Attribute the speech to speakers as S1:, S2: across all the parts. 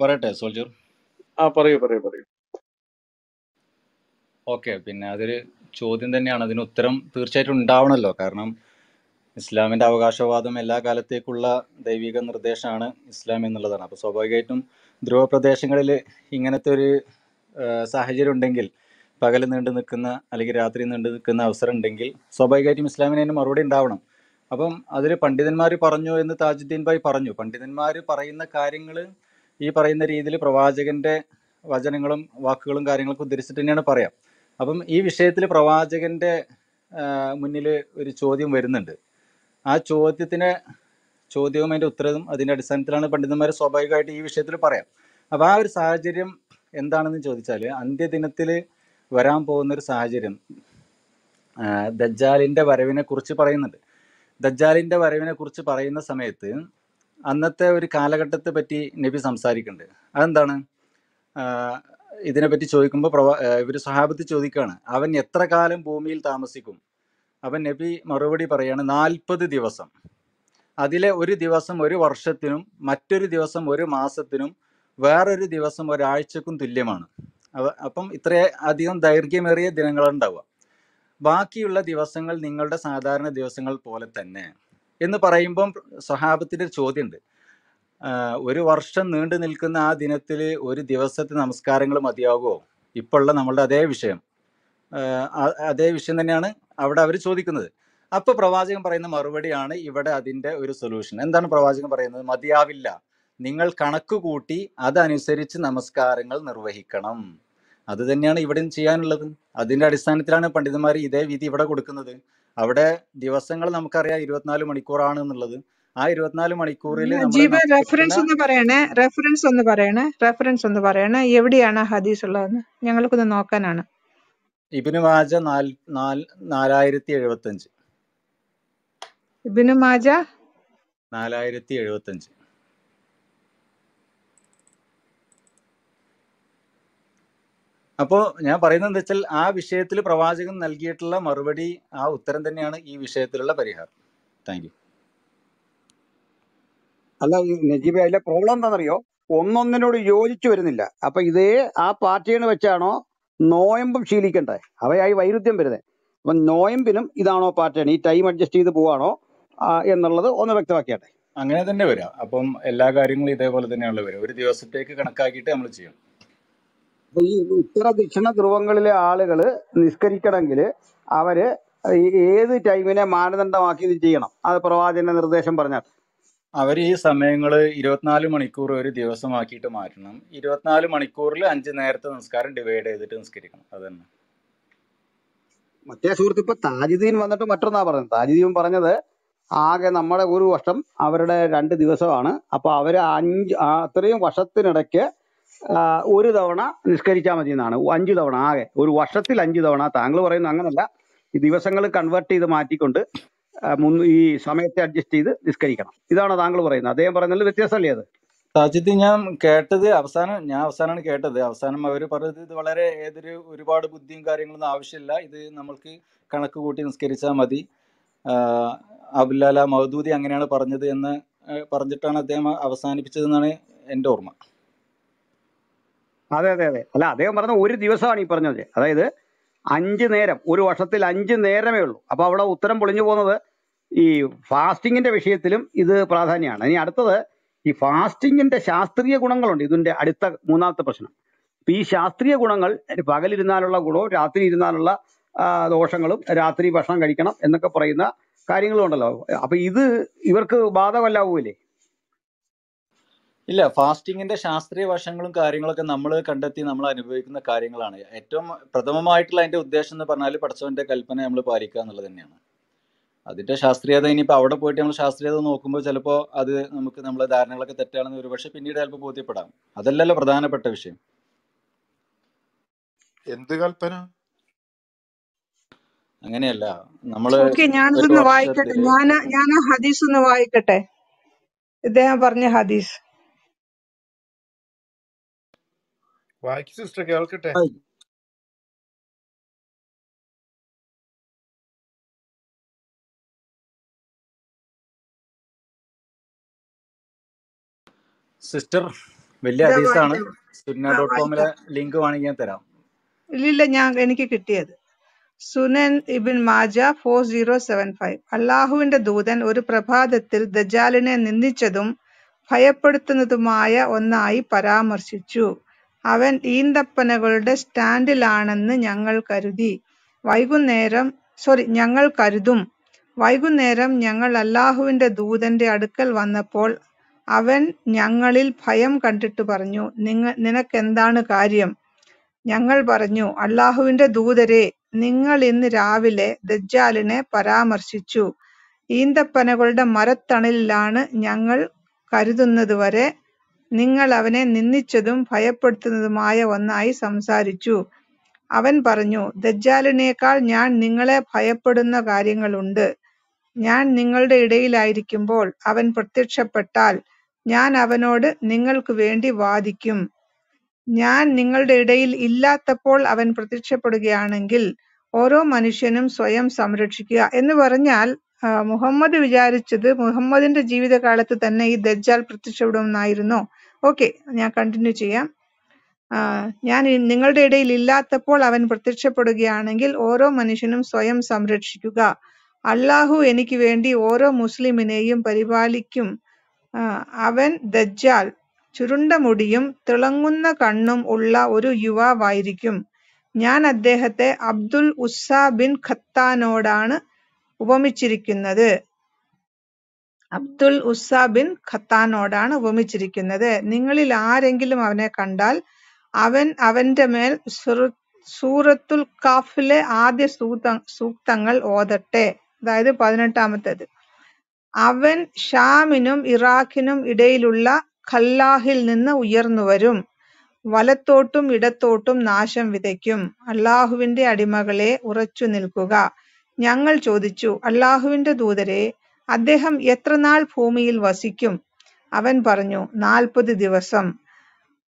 S1: പറയട്ടെ സോൾജർ ആ പറയൂ പറയൂ പറയൂ ഓക്കെ പിന്നെ അതൊരു ചോദ്യം തന്നെയാണ് അതിന് ഉത്തരം തീർച്ചയായിട്ടും ഉണ്ടാവണമല്ലോ കാരണം ഇസ്ലാമിന്റെ അവകാശവാദം എല്ലാ കാലത്തേക്കുള്ള ദൈവിക നിർദ്ദേശമാണ് ഇസ്ലാം എന്നുള്ളതാണ് അപ്പോൾ സ്വാഭാവികമായിട്ടും ധ്രുവ പ്രദേശങ്ങളിൽ ഇങ്ങനത്തെ ഒരു സാഹചര്യം ഉണ്ടെങ്കിൽ പകൽ നീണ്ടു നിൽക്കുന്ന അല്ലെങ്കിൽ രാത്രി നീണ്ടു നിൽക്കുന്ന അവസരം ഉണ്ടെങ്കിൽ സ്വാഭാവികമായിട്ടും ഇസ്ലാമിന് അതിന് മറുപടി ഉണ്ടാവണം അപ്പം അതിൽ പണ്ഡിതന്മാർ പറഞ്ഞു എന്ന് താജുദ്ദീൻ ഭായ് പറഞ്ഞു പണ്ഡിതന്മാർ പറയുന്ന കാര്യങ്ങൾ ഈ പറയുന്ന രീതിയിൽ പ്രവാചകന്റെ വചനങ്ങളും വാക്കുകളും കാര്യങ്ങളൊക്കെ ഉദ്ധരിച്ചിട്ട് തന്നെയാണ് പറയാം അപ്പം ഈ വിഷയത്തിൽ പ്രവാചകന്റെ മുന്നിൽ ഒരു ചോദ്യം വരുന്നുണ്ട് ആ ചോദ്യത്തിന് ചോദ്യവും അതിൻ്റെ ഉത്തരവും അതിൻ്റെ അടിസ്ഥാനത്തിലാണ് പണ്ഡിതന്മാർ സ്വാഭാവികമായിട്ട് ഈ വിഷയത്തിൽ പറയാം അപ്പോൾ ആ ഒരു സാഹചര്യം എന്താണെന്ന് ചോദിച്ചാൽ അന്ത്യദിനത്തിൽ വരാൻ പോകുന്ന ഒരു സാഹചര്യം ദജാലിൻ്റെ വരവിനെ കുറിച്ച് പറയുന്നുണ്ട് ദജാലിൻ്റെ വരവിനെ കുറിച്ച് പറയുന്ന സമയത്ത് അന്നത്തെ ഒരു കാലഘട്ടത്തെ പറ്റി നബി സംസാരിക്കുന്നുണ്ട് അതെന്താണ് ഇതിനെപ്പറ്റി ചോദിക്കുമ്പോൾ പ്രവാ ഇവർ സ്വഹാബത്ത് ചോദിക്കുകയാണ് അവൻ എത്ര കാലം ഭൂമിയിൽ താമസിക്കും അവൻ നബി മറുപടി പറയാണ് നാൽപ്പത് ദിവസം അതിലെ ഒരു ദിവസം ഒരു വർഷത്തിനും മറ്റൊരു ദിവസം ഒരു മാസത്തിനും വേറൊരു ദിവസം ഒരാഴ്ചക്കും തുല്യമാണ് അപ്പം ഇത്ര അധികം ദൈർഘ്യമേറിയ ദിനങ്ങളുണ്ടാവുക ബാക്കിയുള്ള ദിവസങ്ങൾ നിങ്ങളുടെ സാധാരണ ദിവസങ്ങൾ പോലെ തന്നെ എന്ന് പറയുമ്പം സ്വഹാബത്തിൻ്റെ ഒരു ചോദ്യമുണ്ട് ഒരു വർഷം നീണ്ടു നിൽക്കുന്ന ആ ദിനത്തിൽ ഒരു ദിവസത്തെ നമസ്കാരങ്ങൾ മതിയാകുമോ ഇപ്പോഴുള്ള നമ്മളുടെ അതേ വിഷയം അതേ വിഷയം തന്നെയാണ് അവിടെ അവർ ചോദിക്കുന്നത് അപ്പോൾ പ്രവാചകൻ പറയുന്ന മറുപടിയാണ് ഇവിടെ അതിൻ്റെ ഒരു സൊല്യൂഷൻ എന്താണ് പ്രവാചകൻ പറയുന്നത് മതിയാവില്ല നിങ്ങൾ കണക്ക് കൂട്ടി അതനുസരിച്ച് നമസ്കാരങ്ങൾ നിർവഹിക്കണം അത് തന്നെയാണ് ഇവിടെ ചെയ്യാനുള്ളത് അതിൻ്റെ അടിസ്ഥാനത്തിലാണ് പണ്ഡിതന്മാർ ഇതേ വിധി ഇവിടെ കൊടുക്കുന്നത് അവിടെ ദിവസങ്ങൾ നമുക്കറിയാം ഇരുപത്തിനാല് മണിക്കൂറാണ് എന്നുള്ളത് ആ ഇരുപത്തിനാല് മണിക്കൂറിൽ ജീവ
S2: റെഫറൻസ് ഒന്ന് പറയണേ റെഫറൻസ് ഒന്ന് പറയണേ റെഫറൻസ് ഒന്ന് പറയണേ എവിടെയാണ് ഹദീസ് ഉള്ളതെന്ന് ഞങ്ങൾക്കൊന്ന് നോക്കാനാണ്
S1: ഇബിന് മാജ നാല് നാല് നാലായിരത്തി എഴുപത്തി അഞ്ച് ഇബിന് മാജ നാലായിരത്തി എഴുപത്തി അഞ്ച് അപ്പോ ഞാൻ പറയുന്നത് എന്താ വെച്ചാൽ ആ വിഷയത്തിൽ പ്രവാചകൻ നൽകിയിട്ടുള്ള മറുപടി ആ ഉത്തരം തന്നെയാണ് ഈ വിഷയത്തിലുള്ള പരിഹാരം താങ്ക് യു
S3: അല്ല നജീബ് അതിലെ പ്രോബ്ലം എന്താണെന്നറിയോ ഒന്നൊന്നിനോട് യോജിച്ചു വരുന്നില്ല അപ്പൊ ഇതേ ആ പാറ്റേൺ വെച്ചാണോ നോയമ്പും ശീലിക്കേണ്ടത് അവയായി വൈരുദ്ധ്യം വരുന്നത് അപ്പൊ നോയമ്പിനും ഇതാണോ പാർട്ടിയാണ് ഈ ടൈം അഡ്ജസ്റ്റ് ചെയ്ത്
S1: പോവാണോ എന്നുള്ളത് ഒന്ന് വ്യക്തമാക്കിയാട്ടെ അങ്ങനെ തന്നെ വരാം അപ്പം എല്ലാ കാര്യങ്ങളും ഇതേപോലെ തന്നെയാണല്ലോ വരും ഒരു ദിവസത്തേക്ക് കണക്കാക്കിയിട്ട് നമ്മൾ ചെയ്യണം
S3: അപ്പൊ ഈ ഉത്തര ദക്ഷിണ ധ്രുവങ്ങളിലെ ആളുകള് നിസ്കരിക്കണമെങ്കിൽ അവര് ഏത് ടൈമിനെ മാനദണ്ഡമാക്കി
S1: ഇത് ചെയ്യണം അത് പ്രവാചന നിർദ്ദേശം പറഞ്ഞാൽ അവർ ഈ സമയങ്ങൾ ഇരുപത്തിനാല് മണിക്കൂർ ഒരു ദിവസമാക്കിയിട്ട് മാറ്റണം ഇരുപത്തിനാല് മണിക്കൂറിൽ അഞ്ച് നേരത്തെ നിസ്കാരം ഡിവൈഡ് ചെയ്തിട്ട് നിസ്കരിക്കണം അത് തന്നെ
S3: മറ്റേ സുഹൃത്ത് ഇപ്പൊ താജിദ്ദീൻ വന്നിട്ട് മറ്റൊന്നാ പറഞ്ഞത് താജിദ്ദീൻ പറഞ്ഞത് ആകെ നമ്മുടെ ഒരു വർഷം അവരുടെ രണ്ട് ദിവസമാണ് അപ്പൊ അവര് അഞ്ച് അത്രയും വർഷത്തിനിടയ്ക്ക് ഒരു തവണ നിഷ്കരിച്ചാൽ മതി എന്നാണ് അഞ്ചു തവണ ആകെ ഒരു വർഷത്തിൽ അഞ്ചു തവണ താങ്കൾ പറയുന്നത് അങ്ങനല്ല ഈ ദിവസങ്ങൾ കൺവേർട്ട് ചെയ്ത് മാറ്റിക്കൊണ്ട്
S1: ഈ സമയത്തെ അഡ്ജസ്റ്റ് ചെയ്ത് നിഷ്കരിക്കണം ഇതാണ് താങ്കൾ പറയുന്നത് അദ്ദേഹം പറയുന്നതിൽ വ്യത്യാസമല്ലേ അത് സാജിത്ത് ഞാൻ കേട്ടത് അവസാനം ഞാൻ അവസാനമാണ് കേട്ടത് അവസാനം അവർ പറഞ്ഞത് ഇത് വളരെ ഏതൊരു ഒരുപാട് ബുദ്ധിയും കാര്യങ്ങളൊന്നും ആവശ്യമില്ല ഇത് നമ്മൾക്ക് കണക്ക് കൂട്ടി നിസ്കരിച്ചാൽ മതി അബുല്ലാല മൗദൂദി അങ്ങനെയാണ് പറഞ്ഞത് എന്ന് പറഞ്ഞിട്ടാണ് അദ്ദേഹം അവസാനിപ്പിച്ചതെന്നാണ് എൻ്റെ ഓർമ്മ അതെ അതെ അതെ അല്ല അദ്ദേഹം പറഞ്ഞ ഒരു ദിവസമാണ് ഈ പറഞ്ഞത്
S3: അതായത് അഞ്ച് നേരം ഒരു വർഷത്തിൽ അഞ്ച് നേരമേ ഉള്ളൂ അപ്പോൾ അവിടെ ഉത്തരം പൊളിഞ്ഞു പോകുന്നത് ഈ ഫാസ്റ്റിങ്ങിന്റെ വിഷയത്തിലും ഇത് പ്രാധാന്യമാണ് ഇനി അടുത്തത് ഈ ഫാസ്റ്റിങ്ങിന്റെ ശാസ്ത്രീയ ഗുണങ്ങളുണ്ട് ഇതിന്റെ അടുത്ത മൂന്നാമത്തെ പ്രശ്നം അപ്പൊ ഈ ശാസ്ത്രീയ ഗുണങ്ങൾ പകലിരുന്നാലുള്ള ഗുണവും രാത്രി ഇരുന്നാലുള്ള ദോഷങ്ങളും രാത്രി ഭക്ഷണം കഴിക്കണം എന്നൊക്കെ പറയുന്ന കാര്യങ്ങളുണ്ടല്ലോ അപ്പൊ ഇത് ഇവർക്ക് ബാധകമല്ലാവൂലേ
S1: ഇല്ല ഫാസ്റ്റിങ്ങിന്റെ ശാസ്ത്രീയ വശങ്ങളും കാര്യങ്ങളൊക്കെ നമ്മൾ കണ്ടെത്തി നമ്മൾ അനുഭവിക്കുന്ന കാര്യങ്ങളാണ് ഏറ്റവും പ്രഥമമായിട്ടുള്ള അതിന്റെ ഉദ്ദേശം എന്ന് പറഞ്ഞാൽ പഠിച്ചവന്റെ കൽപ്പന നമ്മൾ പാലിക്കുക എന്നുള്ളത് തന്നെയാണ് അതിന്റെ ശാസ്ത്രീയത ഇനിയിപ്പോൾ അവിടെ പോയിട്ട് നമ്മൾ ശാസ്ത്രീയത നോക്കുമ്പോൾ ചിലപ്പോൾ അത് നമുക്ക് നമ്മളെ ധാരണകളൊക്കെ തെറ്റാണെന്ന് ഒരുപക്ഷെ പിന്നീട് ചിലപ്പോൾ ബോധ്യപ്പെടാം അതല്ലല്ലോ പ്രധാനപ്പെട്ട വിഷയം എന്ത് കൽപ്പന അങ്ങനെയല്ല നമ്മള് ഞാനൊന്ന് വായിക്കട്ടെ ഞാൻ
S2: ഞാൻ ഹദീസ് ഒന്ന് വായിക്കട്ടെ ഇദ്ദേഹം പറഞ്ഞ ഹദീസ് വായിക്കു സിസ്റ്റർ കേൾക്കട്ടെ സിസ്റ്റർ
S1: വലിയ ഹദീസാണ് സുന്ന ഡോട്ട് കോമിലെ ലിങ്ക് വേണമെങ്കിൽ ഞാൻ തരാം
S2: ഇല്ലില്ല ഞാൻ എനിക്ക് കിട്ടിയത് സുനൻ ഇബിൻ മാജ ഫോർ സീറോ സെവൻ ഫൈവ് അള്ളാഹുവിന്റെ ദൂതൻ ഒരു പ്രഭാതത്തിൽ ദജാലിനെ നിന്ദിച്ചതും ഭയപ്പെടുത്തുന്നതുമായ ഒന്നായി പരാമർശിച്ചു അവൻ ഈന്തപ്പനകളുടെ സ്റ്റാൻഡിലാണെന്ന് ഞങ്ങൾ കരുതി. വൈകുന്നേരം സോറി ഞങ്ങൾ കരുതും. വൈകുന്നേരം ഞങ്ങൾ അല്ലാഹുവിന്റെ ദൂതന്റെ അടുക്കൽ വന്നപ്പോൾ അവൻ ഞങ്ങളിൽ ഭയം കണ്ടിട്ട് പറഞ്ഞു നിങ്ങ നിനക്കെന്താണ് കാര്യം? ഞങ്ങൾ പറഞ്ഞു അല്ലാഹുവിന്റെ ദൂതരേ നിങ്ങൾ ഇന്ന് രാവിലെ ദജ്ജാലിനെ പരാമർശിച്ചു. ഈന്തപ്പനകളുടെ മരത്തണലിലാണ് ഞങ്ങൾ കരുതുന്നത് വരെ നിങ്ങൾ അവനെ നിന്ദിച്ചതും ഭയപ്പെടുത്തുന്നതുമായ ഒന്നായി സംസാരിച്ചു അവൻ പറഞ്ഞു ദജ്ജാലിനേക്കാൾ ഞാൻ നിങ്ങളെ ഭയപ്പെടുന്ന കാര്യങ്ങളുണ്ട് ഞാൻ നിങ്ങളുടെ ഇടയിലായിരിക്കുമ്പോൾ അവൻ പ്രത്യക്ഷപ്പെട്ടാൽ ഞാൻ അവനോട് നിങ്ങൾക്ക് വേണ്ടി വാദിക്കും ഞാൻ നിങ്ങളുടെ ഇടയിൽ ഇല്ലാത്തപ്പോൾ അവൻ പ്രത്യക്ഷപ്പെടുകയാണെങ്കിൽ ഓരോ മനുഷ്യനും സ്വയം സംരക്ഷിക്കുക എന്ന് പറഞ്ഞാൽ മുഹമ്മദ് വിചാരിച്ചത് മുഹമ്മദിന്റെ ജീവിതകാലത്ത് തന്നെ ഈ ദജ്ജാൽ പ്രത്യക്ഷപ്പെടുമെന്നായിരുന്നോ ഓക്കെ ഞാൻ കണ്ടിന്യൂ ചെയ്യാം ഞാൻ നിങ്ങളുടെ ഇടയിൽ ഇല്ലാത്തപ്പോൾ അവൻ പ്രത്യക്ഷപ്പെടുകയാണെങ്കിൽ ഓരോ മനുഷ്യനും സ്വയം സംരക്ഷിക്കുക അള്ളാഹു എനിക്ക് വേണ്ടി ഓരോ മുസ്ലിമിനെയും പരിപാലിക്കും അവൻ ദജ്ജാൽ ചുരുണ്ട മുടിയും തിളങ്ങുന്ന കണ്ണും ഉള്ള ഒരു യുവാവായിരിക്കും ഞാൻ അദ്ദേഹത്തെ അബ്ദുൽ ഉസ്സ ബിൻ ഖത്താനോടാണ് ഉപമിച്ചിരിക്കുന്നത് അബ്ദുൽ ഉസ ബിൻ ഖത്താനോടാണ് ഉപമിച്ചിരിക്കുന്നത് നിങ്ങളിൽ ആരെങ്കിലും അവനെ കണ്ടാൽ അവൻ അവന്റെ മേൽ സൂറത്തുൽ കാഫിലെ ആദ്യ സൂത സൂക്തങ്ങൾ ഓതട്ടെ അതായത് പതിനെട്ടാമത്തേത് അവൻ ഷാമിനും ഇറാഖിനും ഇടയിലുള്ള ഖല്ലാഹിൽ നിന്ന് ഉയർന്നു വരും വലത്തോട്ടും ഇടത്തോട്ടും നാശം വിതയ്ക്കും അള്ളാഹുവിന്റെ അടിമകളെ ഉറച്ചു നിൽക്കുക ഞങ്ങൾ ചോദിച്ചു അള്ളാഹുവിന്റെ ദൂതരെ അദ്ദേഹം എത്രനാൾ ഭൂമിയിൽ വസിക്കും അവൻ പറഞ്ഞു നാൽപ്പത് ദിവസം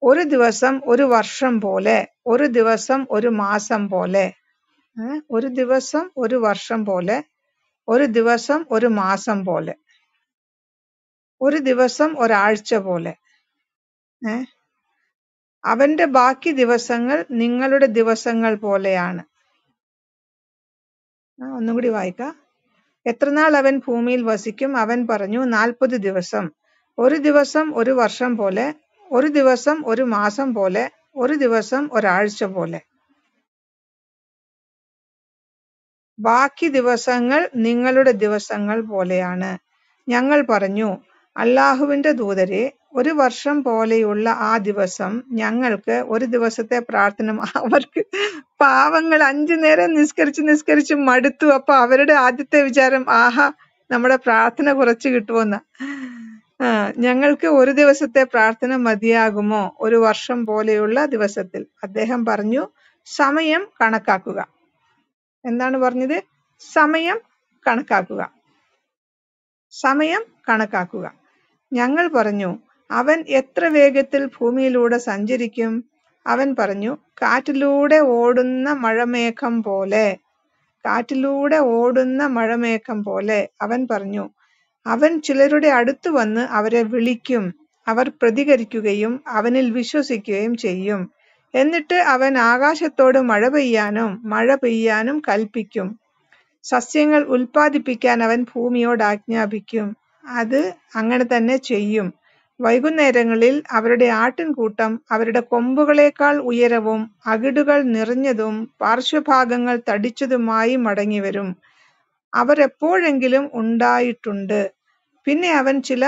S2: ഒരു ദിവസം ഒരു വർഷം പോലെ ഒരു ദിവസം ഒരു മാസം പോലെ ഒരു ദിവസം ഒരു വർഷം പോലെ ഒരു ദിവസം ഒരു മാസം പോലെ ഒരു ദിവസം ഒരാഴ്ച പോലെ അവന്റെ ബാക്കി ദിവസങ്ങൾ നിങ്ങളുടെ ദിവസങ്ങൾ പോലെയാണ് ഒന്നുകൂടി വായിക്കാം എത്രനാൾ അവൻ ഭൂമിയിൽ വസിക്കും അവൻ പറഞ്ഞു നാൽപ്പത് ദിവസം ഒരു ദിവസം ഒരു വർഷം പോലെ ഒരു ദിവസം ഒരു മാസം പോലെ ഒരു ദിവസം ഒരാഴ്ച പോലെ ബാക്കി ദിവസങ്ങൾ നിങ്ങളുടെ ദിവസങ്ങൾ പോലെയാണ് ഞങ്ങൾ പറഞ്ഞു അല്ലാഹുവിന്റെ ദൂതരെ ഒരു വർഷം പോലെയുള്ള ആ ദിവസം ഞങ്ങൾക്ക് ഒരു ദിവസത്തെ പ്രാർത്ഥന അവർക്ക് പാവങ്ങൾ അഞ്ചു നേരം നിസ്കരിച്ച് നിസ്കരിച്ച് മടുത്തു അപ്പൊ അവരുടെ ആദ്യത്തെ വിചാരം ആഹാ നമ്മുടെ പ്രാർത്ഥന കുറച്ച് കിട്ടുമെന്ന് ഞങ്ങൾക്ക് ഒരു ദിവസത്തെ പ്രാർത്ഥന മതിയാകുമോ ഒരു വർഷം പോലെയുള്ള ദിവസത്തിൽ അദ്ദേഹം പറഞ്ഞു സമയം കണക്കാക്കുക എന്താണ് പറഞ്ഞത് സമയം കണക്കാക്കുക സമയം കണക്കാക്കുക ഞങ്ങൾ പറഞ്ഞു അവൻ എത്ര വേഗത്തിൽ ഭൂമിയിലൂടെ സഞ്ചരിക്കും അവൻ പറഞ്ഞു കാറ്റിലൂടെ ഓടുന്ന മഴമേഘം പോലെ കാറ്റിലൂടെ ഓടുന്ന മഴമേഘം പോലെ അവൻ പറഞ്ഞു അവൻ ചിലരുടെ അടുത്തു വന്ന് അവരെ വിളിക്കും അവർ പ്രതികരിക്കുകയും അവനിൽ വിശ്വസിക്കുകയും ചെയ്യും എന്നിട്ട് അവൻ ആകാശത്തോട് മഴ പെയ്യാനും മഴ പെയ്യാനും കൽപ്പിക്കും സസ്യങ്ങൾ ഉൽപ്പാദിപ്പിക്കാൻ അവൻ ഭൂമിയോട് ആജ്ഞാപിക്കും അത് അങ്ങനെ തന്നെ ചെയ്യും വൈകുന്നേരങ്ങളിൽ അവരുടെ ആട്ടിൻകൂട്ടം അവരുടെ കൊമ്പുകളേക്കാൾ ഉയരവും അകിടുകൾ നിറഞ്ഞതും പാർശ്വഭാഗങ്ങൾ തടിച്ചതുമായി മടങ്ങിവരും അവരെപ്പോഴെങ്കിലും ഉണ്ടായിട്ടുണ്ട് പിന്നെ അവൻ ചില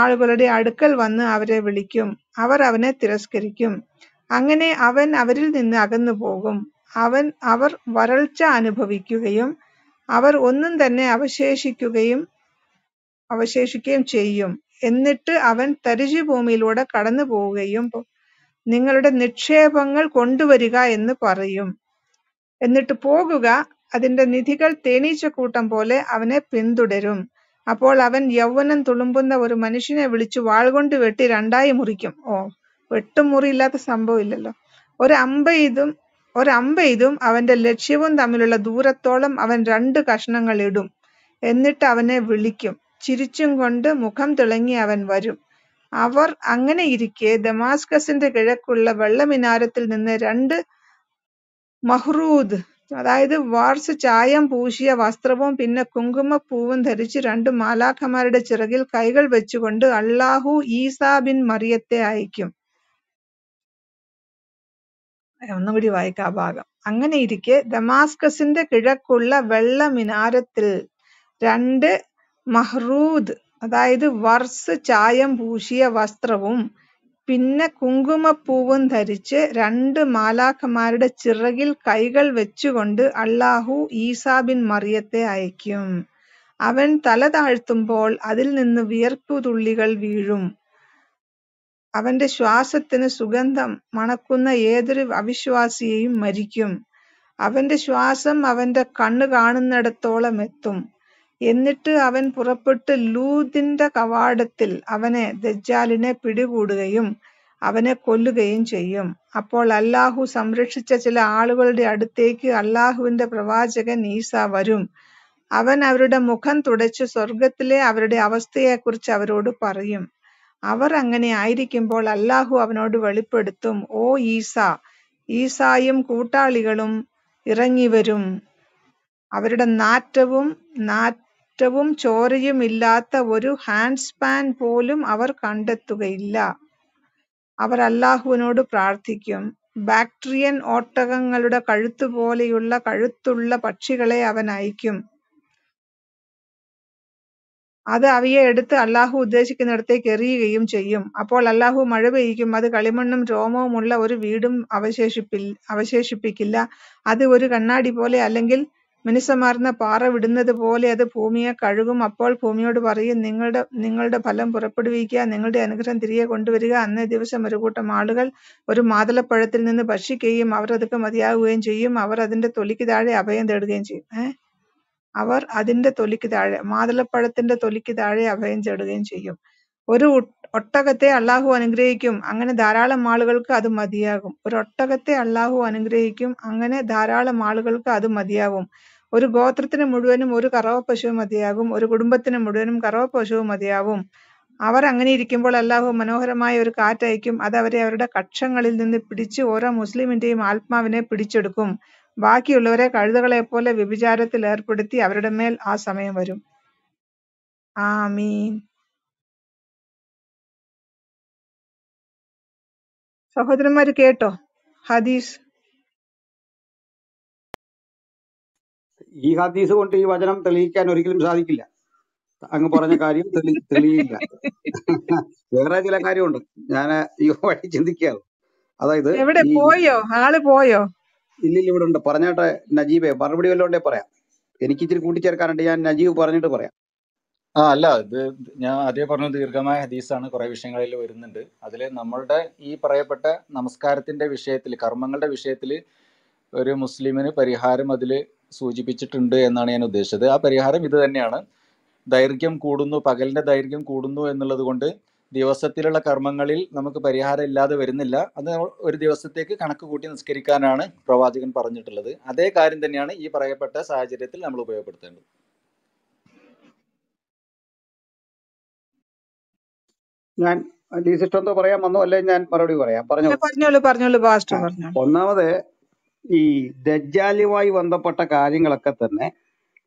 S2: ആളുകളുടെ അടുക്കൽ വന്ന് അവരെ വിളിക്കും അവർ അവനെ തിരസ്കരിക്കും അങ്ങനെ അവൻ അവരിൽ നിന്ന് അകന്നു പോകും അവൻ അവർ വരൾച്ച അനുഭവിക്കുകയും അവർ ഒന്നും തന്നെ അവശേഷിക്കുകയും അവശേഷിക്കുകയും ചെയ്യും എന്നിട്ട് അവൻ തരിശു ഭൂമിയിലൂടെ കടന്നു പോവുകയും നിങ്ങളുടെ നിക്ഷേപങ്ങൾ കൊണ്ടുവരിക എന്ന് പറയും എന്നിട്ട് പോകുക അതിന്റെ നിധികൾ തേനീച്ച കൂട്ടം പോലെ അവനെ പിന്തുടരും അപ്പോൾ അവൻ യൗവനം തുളുമ്പുന്ന ഒരു മനുഷ്യനെ വിളിച്ചു വാൾകൊണ്ട് വെട്ടി രണ്ടായി മുറിക്കും ഓ വെട്ടും മുറിയില്ലാത്ത സംഭവമില്ലല്ലോ ഒരു ഒരമ്പെയ്തും അവന്റെ ലക്ഷ്യവും തമ്മിലുള്ള ദൂരത്തോളം അവൻ രണ്ട് കഷ്ണങ്ങൾ ഇടും എന്നിട്ട് അവനെ വിളിക്കും ചിരിച്ചും കൊണ്ട് മുഖം തിളങ്ങി അവൻ വരും അവർ അങ്ങനെയിരിക്കെ ദമാസ്കസിന്റെ കിഴക്കുള്ള വെള്ളമിനാരത്തിൽ നിന്ന് രണ്ട് മഹ്റൂദ് അതായത് വാർസ് ചായം പൂശിയ വസ്ത്രവും പിന്നെ കുങ്കുമപ്പൂവും ധരിച്ച് രണ്ട് മാലാഖമാരുടെ ചിറകിൽ കൈകൾ വെച്ചുകൊണ്ട് അള്ളാഹു ഈസാ ബിൻ മറിയത്തെ അയക്കും ഒന്നുകൂടി വായിക്കാം ഭാഗം അങ്ങനെ ഇരിക്കെ ദമാസ്കസിന്റെ കിഴക്കുള്ള വെള്ള മിനാരത്തിൽ രണ്ട് മഹ്റൂദ് അതായത് വർസ് ചായം പൂശിയ വസ്ത്രവും പിന്നെ കുങ്കുമപ്പൂവും ധരിച്ച് രണ്ട് മാലാഖമാരുടെ ചിറകിൽ കൈകൾ വെച്ചുകൊണ്ട് അള്ളാഹു ഈസാബിൻ മറിയത്തെ അയക്കും അവൻ തല താഴ്ത്തുമ്പോൾ അതിൽ നിന്ന് വിയർപ്പു തുള്ളികൾ വീഴും അവന്റെ ശ്വാസത്തിന് സുഗന്ധം മണക്കുന്ന ഏതൊരു അവിശ്വാസിയെയും മരിക്കും അവന്റെ ശ്വാസം അവന്റെ കണ്ണു കാണുന്നിടത്തോളം എത്തും എന്നിട്ട് അവൻ പുറപ്പെട്ട് ലൂതിന്റെ കവാടത്തിൽ അവനെ ദജ്ജാലിനെ പിടികൂടുകയും അവനെ കൊല്ലുകയും ചെയ്യും അപ്പോൾ അല്ലാഹു സംരക്ഷിച്ച ചില ആളുകളുടെ അടുത്തേക്ക് അല്ലാഹുവിന്റെ പ്രവാചകൻ ഈസ വരും അവൻ അവരുടെ മുഖം തുടച്ച് സ്വർഗത്തിലെ അവരുടെ അവസ്ഥയെക്കുറിച്ച് അവരോട് പറയും അവർ അങ്ങനെ ആയിരിക്കുമ്പോൾ അല്ലാഹു അവനോട് വെളിപ്പെടുത്തും ഓ ഈസ ഈസായും കൂട്ടാളികളും ഇറങ്ങിവരും അവരുടെ നാറ്റവും നാ ഒരറ്റവും ചോരയുമില്ലാത്ത ഒരു ഹാൻഡ്സ്പാൻ പോലും അവർ കണ്ടെത്തുകയില്ല. അവർ അല്ലാഹുവിനോട് പ്രാർത്ഥിക്കും. ബാക്ടീരിയൻ ഓട്ടകങ്ങളുടെ കഴുത്തുപോലെയുള്ള കഴുത്തുള്ള പക്ഷികളെ അവൻ അയക്കും അത് അവയെ എടുത്ത് അല്ലാഹു ഉദ്ദേശിക്കുന്നിടത്തേക്ക് എറിയുകയും ചെയ്യും. അപ്പോൾ അല്ലാഹു മഴ പെയ്യിക്കും. അത് കളിമണ്ണും രോമവുമുള്ള ഒരു വീടും അവശേഷിപ്പിക്കില്ല. അത് ഒരു കണ്ണാടി പോലെ അല്ലെങ്കിൽ മനുസ്സമാർന്ന പാറ വിടുന്നതുപോലെ അത് ഭൂമിയെ കഴുകും അപ്പോൾ ഭൂമിയോട് പറയും നിങ്ങളുടെ നിങ്ങളുടെ ഫലം പുറപ്പെടുവിക്കുക നിങ്ങളുടെ അനുഗ്രഹം തിരികെ കൊണ്ടുവരിക അന്നേ ദിവസം ഒരു കൂട്ടം ആളുകൾ ഒരു മാതളപ്പഴത്തിൽ നിന്ന് ഭക്ഷിക്കുകയും അവർ അതൊക്കെ മതിയാകുകയും ചെയ്യും അവർ അതിന്റെ തൊലിക്ക് താഴെ അഭയം തേടുകയും ചെയ്യും അവർ അതിന്റെ തൊലിക്ക് താഴെ മാതളപ്പഴത്തിന്റെ തൊലിക്ക് താഴെ അഭയം തേടുകയും ചെയ്യും ഒരു ഒട്ടകത്തെ അള്ളാഹു അനുഗ്രഹിക്കും അങ്ങനെ ധാരാളം ആളുകൾക്ക് അത് മതിയാകും ഒരു ഒട്ടകത്തെ അള്ളാഹു അനുഗ്രഹിക്കും അങ്ങനെ ധാരാളം ആളുകൾക്ക് അത് മതിയാകും ഒരു ഗോത്രത്തിന് മുഴുവനും ഒരു കറവ പശു മതിയാകും ഒരു കുടുംബത്തിന് മുഴുവനും കറവ പശു മതിയാവും അവർ അങ്ങനെ ഇരിക്കുമ്പോൾ അല്ലാഹു മനോഹരമായ ഒരു കാറ്റയക്കും അത് അവരെ അവരുടെ കക്ഷങ്ങളിൽ നിന്ന് പിടിച്ച് ഓരോ മുസ്ലിമിന്റെയും ആത്മാവിനെ പിടിച്ചെടുക്കും ബാക്കിയുള്ളവരെ കഴുതകളെ പോലെ വ്യഭിചാരത്തിൽ ഏർപ്പെടുത്തി അവരുടെ മേൽ ആ സമയം വരും ആമീൻ സഹോദരന്മാർ കേട്ടോ ഹദീസ്
S3: ഈ ഹദീസ് കൊണ്ട് ഈ വചനം തെളിയിക്കാൻ ഒരിക്കലും സാധിക്കില്ല അങ്ങ് പറഞ്ഞ കാര്യം തെളിയില്ല വേറെ ചില കാര്യമുണ്ട് ഞാൻ ഈ വഴി ചിന്തിക്കാറ് അതായത് എവിടെ പോയോ ആള് പോയോ ഇല്ലില്ല ഇവിടെ ഉണ്ട് പറഞ്ഞോട്ടെ നജീബെ മറുപടി വല്ലോണ്ടേ പറയാം എനിക്ക് ഇച്ചിരി കൂട്ടിച്ചേർക്കാനുണ്ട് ഞാൻ നജീബ് പറഞ്ഞിട്ട് പറയാം
S1: ആ അല്ല ഇത് ഞാൻ ആദ്യം പറഞ്ഞ ദീർഘമായ ഹദീസാണ് കുറെ വിഷയങ്ങളിൽ വരുന്നുണ്ട് അതിൽ നമ്മളുടെ ഈ പറയപ്പെട്ട നമസ്കാരത്തിന്റെ വിഷയത്തിൽ കർമ്മങ്ങളുടെ വിഷയത്തിൽ ഒരു മുസ്ലിമിന് പരിഹാരം അതിൽ സൂചിപ്പിച്ചിട്ടുണ്ട് എന്നാണ് ഞാൻ ഉദ്ദേശിച്ചത് ആ പരിഹാരം ഇത് തന്നെയാണ് ദൈർഘ്യം കൂടുന്നു പകലിന്റെ ദൈർഘ്യം കൂടുന്നു എന്നുള്ളത് കൊണ്ട് ദിവസത്തിലുള്ള കർമ്മങ്ങളിൽ നമുക്ക് പരിഹാരം ഇല്ലാതെ വരുന്നില്ല അത് ഒരു ദിവസത്തേക്ക് കണക്ക് കൂട്ടി നിസ്കരിക്കാനാണ് പ്രവാചകൻ പറഞ്ഞിട്ടുള്ളത് അതേ കാര്യം തന്നെയാണ് ഈ പറയപ്പെട്ട സാഹചര്യത്തിൽ നമ്മൾ ഉപയോഗപ്പെടുത്തേണ്ടത്
S3: ഞാൻ ലീസിസ്റ്റോ പറയാൻ വന്നു അല്ലെങ്കിൽ ഞാൻ മറുപടി പറയാം പറഞ്ഞു പറഞ്ഞോളൂ പറഞ്ഞോളൂ ഒന്നാമത് ഈ ദജ്ജാലുമായി ബന്ധപ്പെട്ട കാര്യങ്ങളൊക്കെ തന്നെ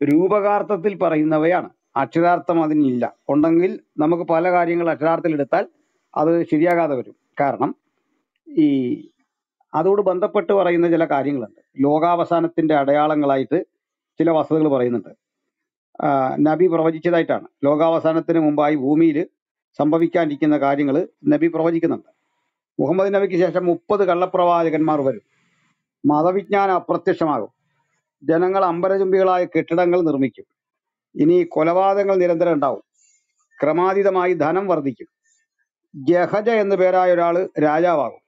S3: രൂപകാർത്ഥത്തിൽ പറയുന്നവയാണ് അക്ഷരാർത്ഥം അതിനില്ല ഉണ്ടെങ്കിൽ നമുക്ക് പല കാര്യങ്ങൾ അക്ഷരാർത്ഥത്തിൽ എടുത്താൽ അത് ശരിയാകാതെ വരും കാരണം ഈ അതോട് ബന്ധപ്പെട്ട് പറയുന്ന ചില കാര്യങ്ങളുണ്ട് ലോകാവസാനത്തിന്റെ അടയാളങ്ങളായിട്ട് ചില വസ്തുതകൾ പറയുന്നുണ്ട് നബി പ്രവചിച്ചതായിട്ടാണ് ലോകാവസാനത്തിന് മുമ്പായി ഭൂമിയിൽ സംഭവിക്കാനിരിക്കുന്ന കാര്യങ്ങൾ നബി പ്രവചിക്കുന്നുണ്ട് മുഹമ്മദ് നബിക്ക് ശേഷം മുപ്പത് കള്ളപ്രവാചകന്മാർ വരും മതവിജ്ഞാനം അപ്രത്യക്ഷമാകും ജനങ്ങൾ അമ്പരചുംബികളായ കെട്ടിടങ്ങൾ നിർമ്മിക്കും ഇനി കൊലപാതകങ്ങൾ നിരന്തരം ഉണ്ടാവും ക്രമാതീതമായി ധനം വർദ്ധിക്കും ജഹജ എന്ന പേരായ ഒരാൾ രാജാവാകും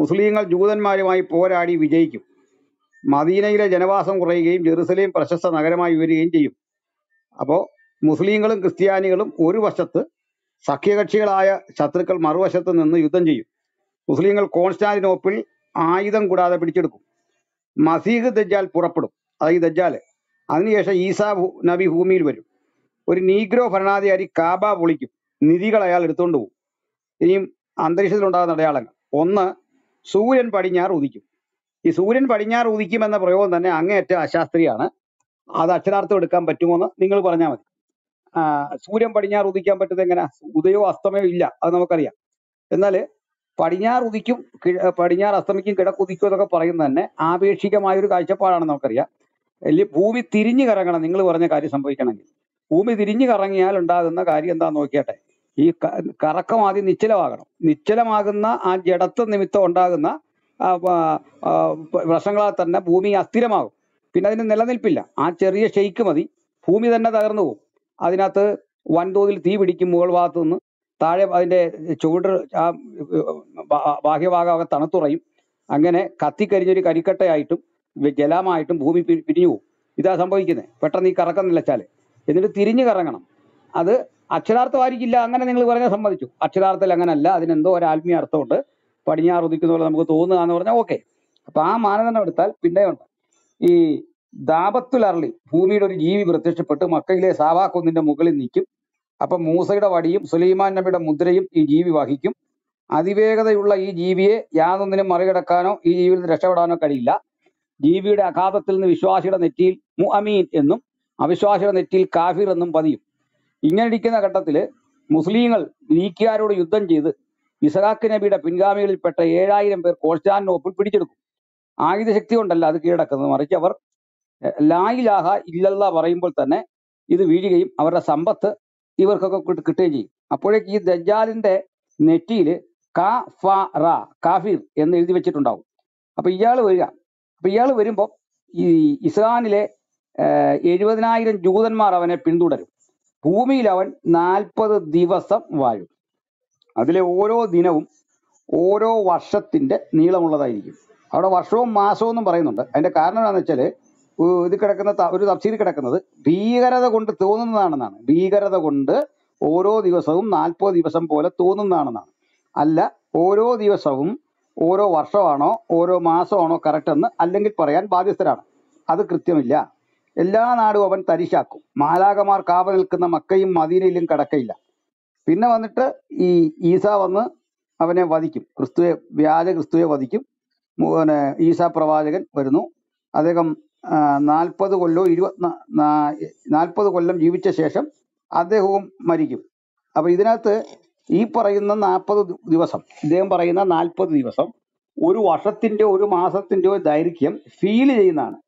S3: മുസ്ലിങ്ങൾ ജൂതന്മാരുമായി പോരാടി വിജയിക്കും മദീനയിലെ ജനവാസം കുറയുകയും ജെറുസലേം പ്രശസ്ത നഗരമായി ഉയരുകയും ചെയ്യും അപ്പോൾ മുസ്ലിങ്ങളും ക്രിസ്ത്യാനികളും ഒരു വശത്ത് സഖ്യകക്ഷികളായ ശത്രുക്കൾ മറുവശത്ത് നിന്ന് യുദ്ധം ചെയ്യും മുസ്ലിങ്ങൾ കോൺസ്റ്റാന്റിനോപ്പിൾ ആയുധം കൂടാതെ പിടിച്ചെടുക്കും മസീഹ് ദജ്ജാൽ പുറപ്പെടും അതായത് ദജ്ജാൽ അതിനുശേഷം ഈസാ നബി ഭൂമിയിൽ വരും ഒരു നീഗ്രോ ഭരണാധികാരി കാബ പൊളിക്കും നിധികൾ അയാൾ എടുത്തുകൊണ്ട് പോകും ഇനിയും അന്തരീക്ഷത്തിലുണ്ടാകുന്ന അടയാളങ്ങൾ ഒന്ന് സൂര്യൻ പടിഞ്ഞാറ് ഉദിക്കും ഈ സൂര്യൻ പടിഞ്ഞാറ് എന്ന പ്രയോഗം തന്നെ അങ്ങേയറ്റം അശാസ്ത്രീയാണ് അത് അക്ഷരാർത്ഥം എടുക്കാൻ പറ്റുമോന്ന് നിങ്ങൾ പറഞ്ഞാൽ മതി സൂര്യൻ പടിഞ്ഞാറ് ഉദിക്കാൻ പറ്റുന്നത് എങ്ങനെ ഉദയോ അസ്തമയോ ഇല്ല അത് നമുക്കറിയാം എന്നാൽ ഉദിക്കും പടിഞ്ഞാറ് അസ്തമിക്കും കിടക്കുതിക്കും എന്നൊക്കെ പറയുന്നത് തന്നെ ആപേക്ഷികമായ ഒരു കാഴ്ചപ്പാടാണ് നമുക്കറിയാം അല്ലെങ്കിൽ ഭൂമി തിരിഞ്ഞു കറങ്ങണം നിങ്ങൾ പറഞ്ഞ കാര്യം സംഭവിക്കണമെങ്കിൽ ഭൂമി തിരിഞ്ഞു കറങ്ങിയാൽ ഉണ്ടാകുന്ന കാര്യം എന്താന്ന് നോക്കിയാട്ടെ ഈ കറക്കം ആദ്യം നിശ്ചലമാകണം നിശ്ചലമാകുന്ന ആ ജഡത്വ നിമിത്തം ഉണ്ടാകുന്ന പ്രശ്നങ്ങളാൽ തന്നെ ഭൂമി അസ്ഥിരമാകും പിന്നെ അതിന് നിലനിൽപ്പില്ല ആ ചെറിയ ഷെയ്ക്ക് മതി ഭൂമി തന്നെ തകർന്നു പോകും അതിനകത്ത് വൻതോതിൽ തീ പിടിക്കും മുകൾ ഭാഗത്തു നിന്ന് താഴെ അതിൻ്റെ ചുവട് ആ ബാഹ്യഭാഗം തണുത്തുറയും അങ്ങനെ കത്തിക്കരിഞ്ഞൊരു കരിക്കട്ടയായിട്ടും ജലമായിട്ടും ഭൂമി പിരിഞ്ഞു പോകും ഇതാ സംഭവിക്കുന്നത് പെട്ടെന്ന് ഈ കറക്കം നിലച്ചാൽ എന്നിട്ട് തിരിഞ്ഞു കറങ്ങണം അത് അക്ഷരാർത്ഥമായിരിക്കില്ല അങ്ങനെ നിങ്ങൾ പറഞ്ഞാൽ സമ്മതിച്ചു അക്ഷരാർത്ഥത്തിൽ അങ്ങനല്ല അതിനെന്തോ ഒരു ആത്മീയ അർത്ഥമുണ്ട് പടിഞ്ഞാറ് ഉദിക്കുന്ന പോലെ നമുക്ക് തോന്നുക എന്ന് പറഞ്ഞാൽ ഓക്കെ അപ്പൊ ആ മാനദണ്ഡം എടുത്താൽ പിന്നെയുണ്ട് ഈ ദാപത്തുലർളി ഭൂമിയുടെ ഒരു ജീവി പ്രത്യക്ഷപ്പെട്ട് മക്കയിലെ സാവാ മുകളിൽ നിൽക്കും അപ്പം മൂസയുടെ വടിയും സുലൈമാൻ നബിയുടെ മുദ്രയും ഈ ജീവി വഹിക്കും അതിവേഗതയുള്ള ഈ ജീവിയെ യാതൊന്നിനും മറികടക്കാനോ ഈ ജീവിയിൽ നിന്ന് രക്ഷപ്പെടാനോ കഴിയില്ല ജീവിയുടെ അഘാതത്തിൽ നിന്ന് വിശ്വാസിയുടെ നെറ്റിയിൽ മു അമീൻ എന്നും അവിശ്വാസിയുടെ നെറ്റിയിൽ കാഫിർ എന്നും പതിയും ഇങ്ങനെ ഇരിക്കുന്ന ഘട്ടത്തിൽ മുസ്ലിങ്ങൾ നീക്കിയാരോട് യുദ്ധം ചെയ്ത് ഇസഹാക്ക് നബിയുടെ പിൻഗാമികളിൽപ്പെട്ട ഏഴായിരം പേർ കോൺസ്റ്റാന്റിനോപ്പിൾ പിടിച്ചെടുക്കും ആയുധശക്തി കൊണ്ടല്ല അത് കീഴടക്കുന്നത് മറിച്ച് അവർ ലായിലാഹ ഇല്ലല്ല പറയുമ്പോൾ തന്നെ ഇത് വീഴുകയും അവരുടെ സമ്പത്ത് ഇവർക്കൊക്കെ കിട്ടുകയും ചെയ്യും അപ്പോഴേക്ക് ഈ ദജാലിന്റെ നെറ്റിയിൽ കാ ഫ റ കാഫിർ എന്ന് എഴുതി വെച്ചിട്ടുണ്ടാവും അപ്പൊ ഇയാൾ വരിക അപ്പൊ ഇയാൾ വരുമ്പോൾ ഈ ഇസ്ലാനിലെ എഴുപതിനായിരം ജൂതന്മാർ അവനെ പിന്തുടരും ഭൂമിയിൽ അവൻ നാൽപ്പത് ദിവസം വാഴും അതിലെ ഓരോ ദിനവും ഓരോ വർഷത്തിന്റെ നീളമുള്ളതായിരിക്കും അവിടെ വർഷവും മാസവും എന്നും പറയുന്നുണ്ട് അതിന്റെ കാരണം എന്താണെന്ന് വെച്ചാൽ ഇത് കിടക്കുന്ന ഒരു തഫ്സീൽ കിടക്കുന്നത് ഭീകരത കൊണ്ട് തോന്നുന്നതാണെന്നാണ് ഭീകരത കൊണ്ട് ഓരോ ദിവസവും നാൽപ്പത് ദിവസം പോലെ തോന്നുന്നതാണെന്നാണ് അല്ല ഓരോ ദിവസവും ഓരോ വർഷമാണോ ഓരോ മാസമാണോ കറക്റ്റ് എന്ന് അല്ലെങ്കിൽ പറയാൻ ബാധ്യസ്ഥരാണ് അത് കൃത്യമില്ല എല്ലാ നാടും അവൻ തരിശാക്കും മാലാകമാർ കാവ നിൽക്കുന്ന മക്കയും മദീനയിലും കടക്കയില്ല പിന്നെ വന്നിട്ട് ഈ ഈസ വന്ന് അവനെ വധിക്കും ക്രിസ്തുവെ വ്യാജ ക്രിസ്തുവെ വധിക്കും പിന്നെ ഈസ പ്രവാചകൻ വരുന്നു അദ്ദേഹം നാൽപ്പത് കൊല്ലോ ഇരുപത്തി നാൽപ്പത് കൊല്ലം ജീവിച്ച ശേഷം അദ്ദേഹവും മരിക്കും അപ്പൊ ഇതിനകത്ത് ഈ പറയുന്ന നാൽപ്പത് ദിവസം ഇദ്ദേഹം പറയുന്ന നാൽപ്പത് ദിവസം ഒരു വർഷത്തിൻ്റെ ഒരു മാസത്തിന്റെ ദൈർഘ്യം ഫീൽ ചെയ്യുന്നതാണ്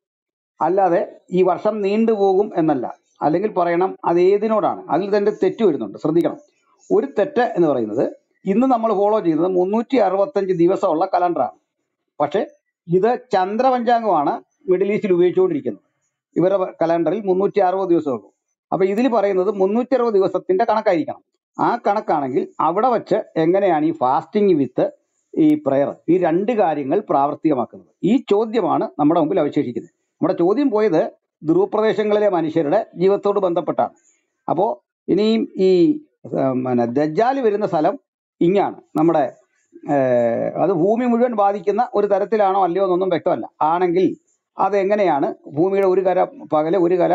S3: അല്ലാതെ ഈ വർഷം നീണ്ടുപോകും എന്നല്ല അല്ലെങ്കിൽ പറയണം അത് ഏതിനോടാണ് അതിൽ തന്നെ തെറ്റ് വരുന്നുണ്ട് ശ്രദ്ധിക്കണം ഒരു തെറ്റ് എന്ന് പറയുന്നത് ഇന്ന് നമ്മൾ ഫോളോ ചെയ്യുന്നത് മുന്നൂറ്റി അറുപത്തഞ്ച് ദിവസമുള്ള കലണ്ടറാണ് പക്ഷേ ഇത് ചന്ദ്രപഞ്ചാംഗമാണ് മിഡിൽ ഈസ്റ്റിൽ ഉപയോഗിച്ചുകൊണ്ടിരിക്കുന്നത് ഇവരുടെ കലണ്ടറിൽ മുന്നൂറ്റി അറുപത് ദിവസമുള്ളൂ അപ്പൊ ഇതിൽ പറയുന്നത് മുന്നൂറ്റി അറുപത് ദിവസത്തിന്റെ കണക്കായിരിക്കണം ആ കണക്കാണെങ്കിൽ അവിടെ വച്ച് എങ്ങനെയാണ് ഈ ഫാസ്റ്റിംഗ് വിത്ത് ഈ പ്രയർ ഈ രണ്ട് കാര്യങ്ങൾ പ്രാവർത്തികമാക്കുന്നത് ഈ ചോദ്യമാണ് നമ്മുടെ മുമ്പിൽ അവശേഷിക്കുന്നത് നമ്മുടെ ചോദ്യം പോയത് ധ്രുവപ്രദേശങ്ങളിലെ മനുഷ്യരുടെ ജീവിതത്തോട് ബന്ധപ്പെട്ടാണ് അപ്പോൾ ഇനിയും ഈ പിന്നെ ദജ്ജാൽ വരുന്ന സ്ഥലം ഇങ്ങാണ് നമ്മുടെ അത് ഭൂമി മുഴുവൻ ബാധിക്കുന്ന ഒരു തരത്തിലാണോ അല്ലയോ എന്നൊന്നും വ്യക്തമല്ല ആണെങ്കിൽ അതെങ്ങനെയാണ് ഭൂമിയുടെ ഒരു കര പകല് ഒരു കല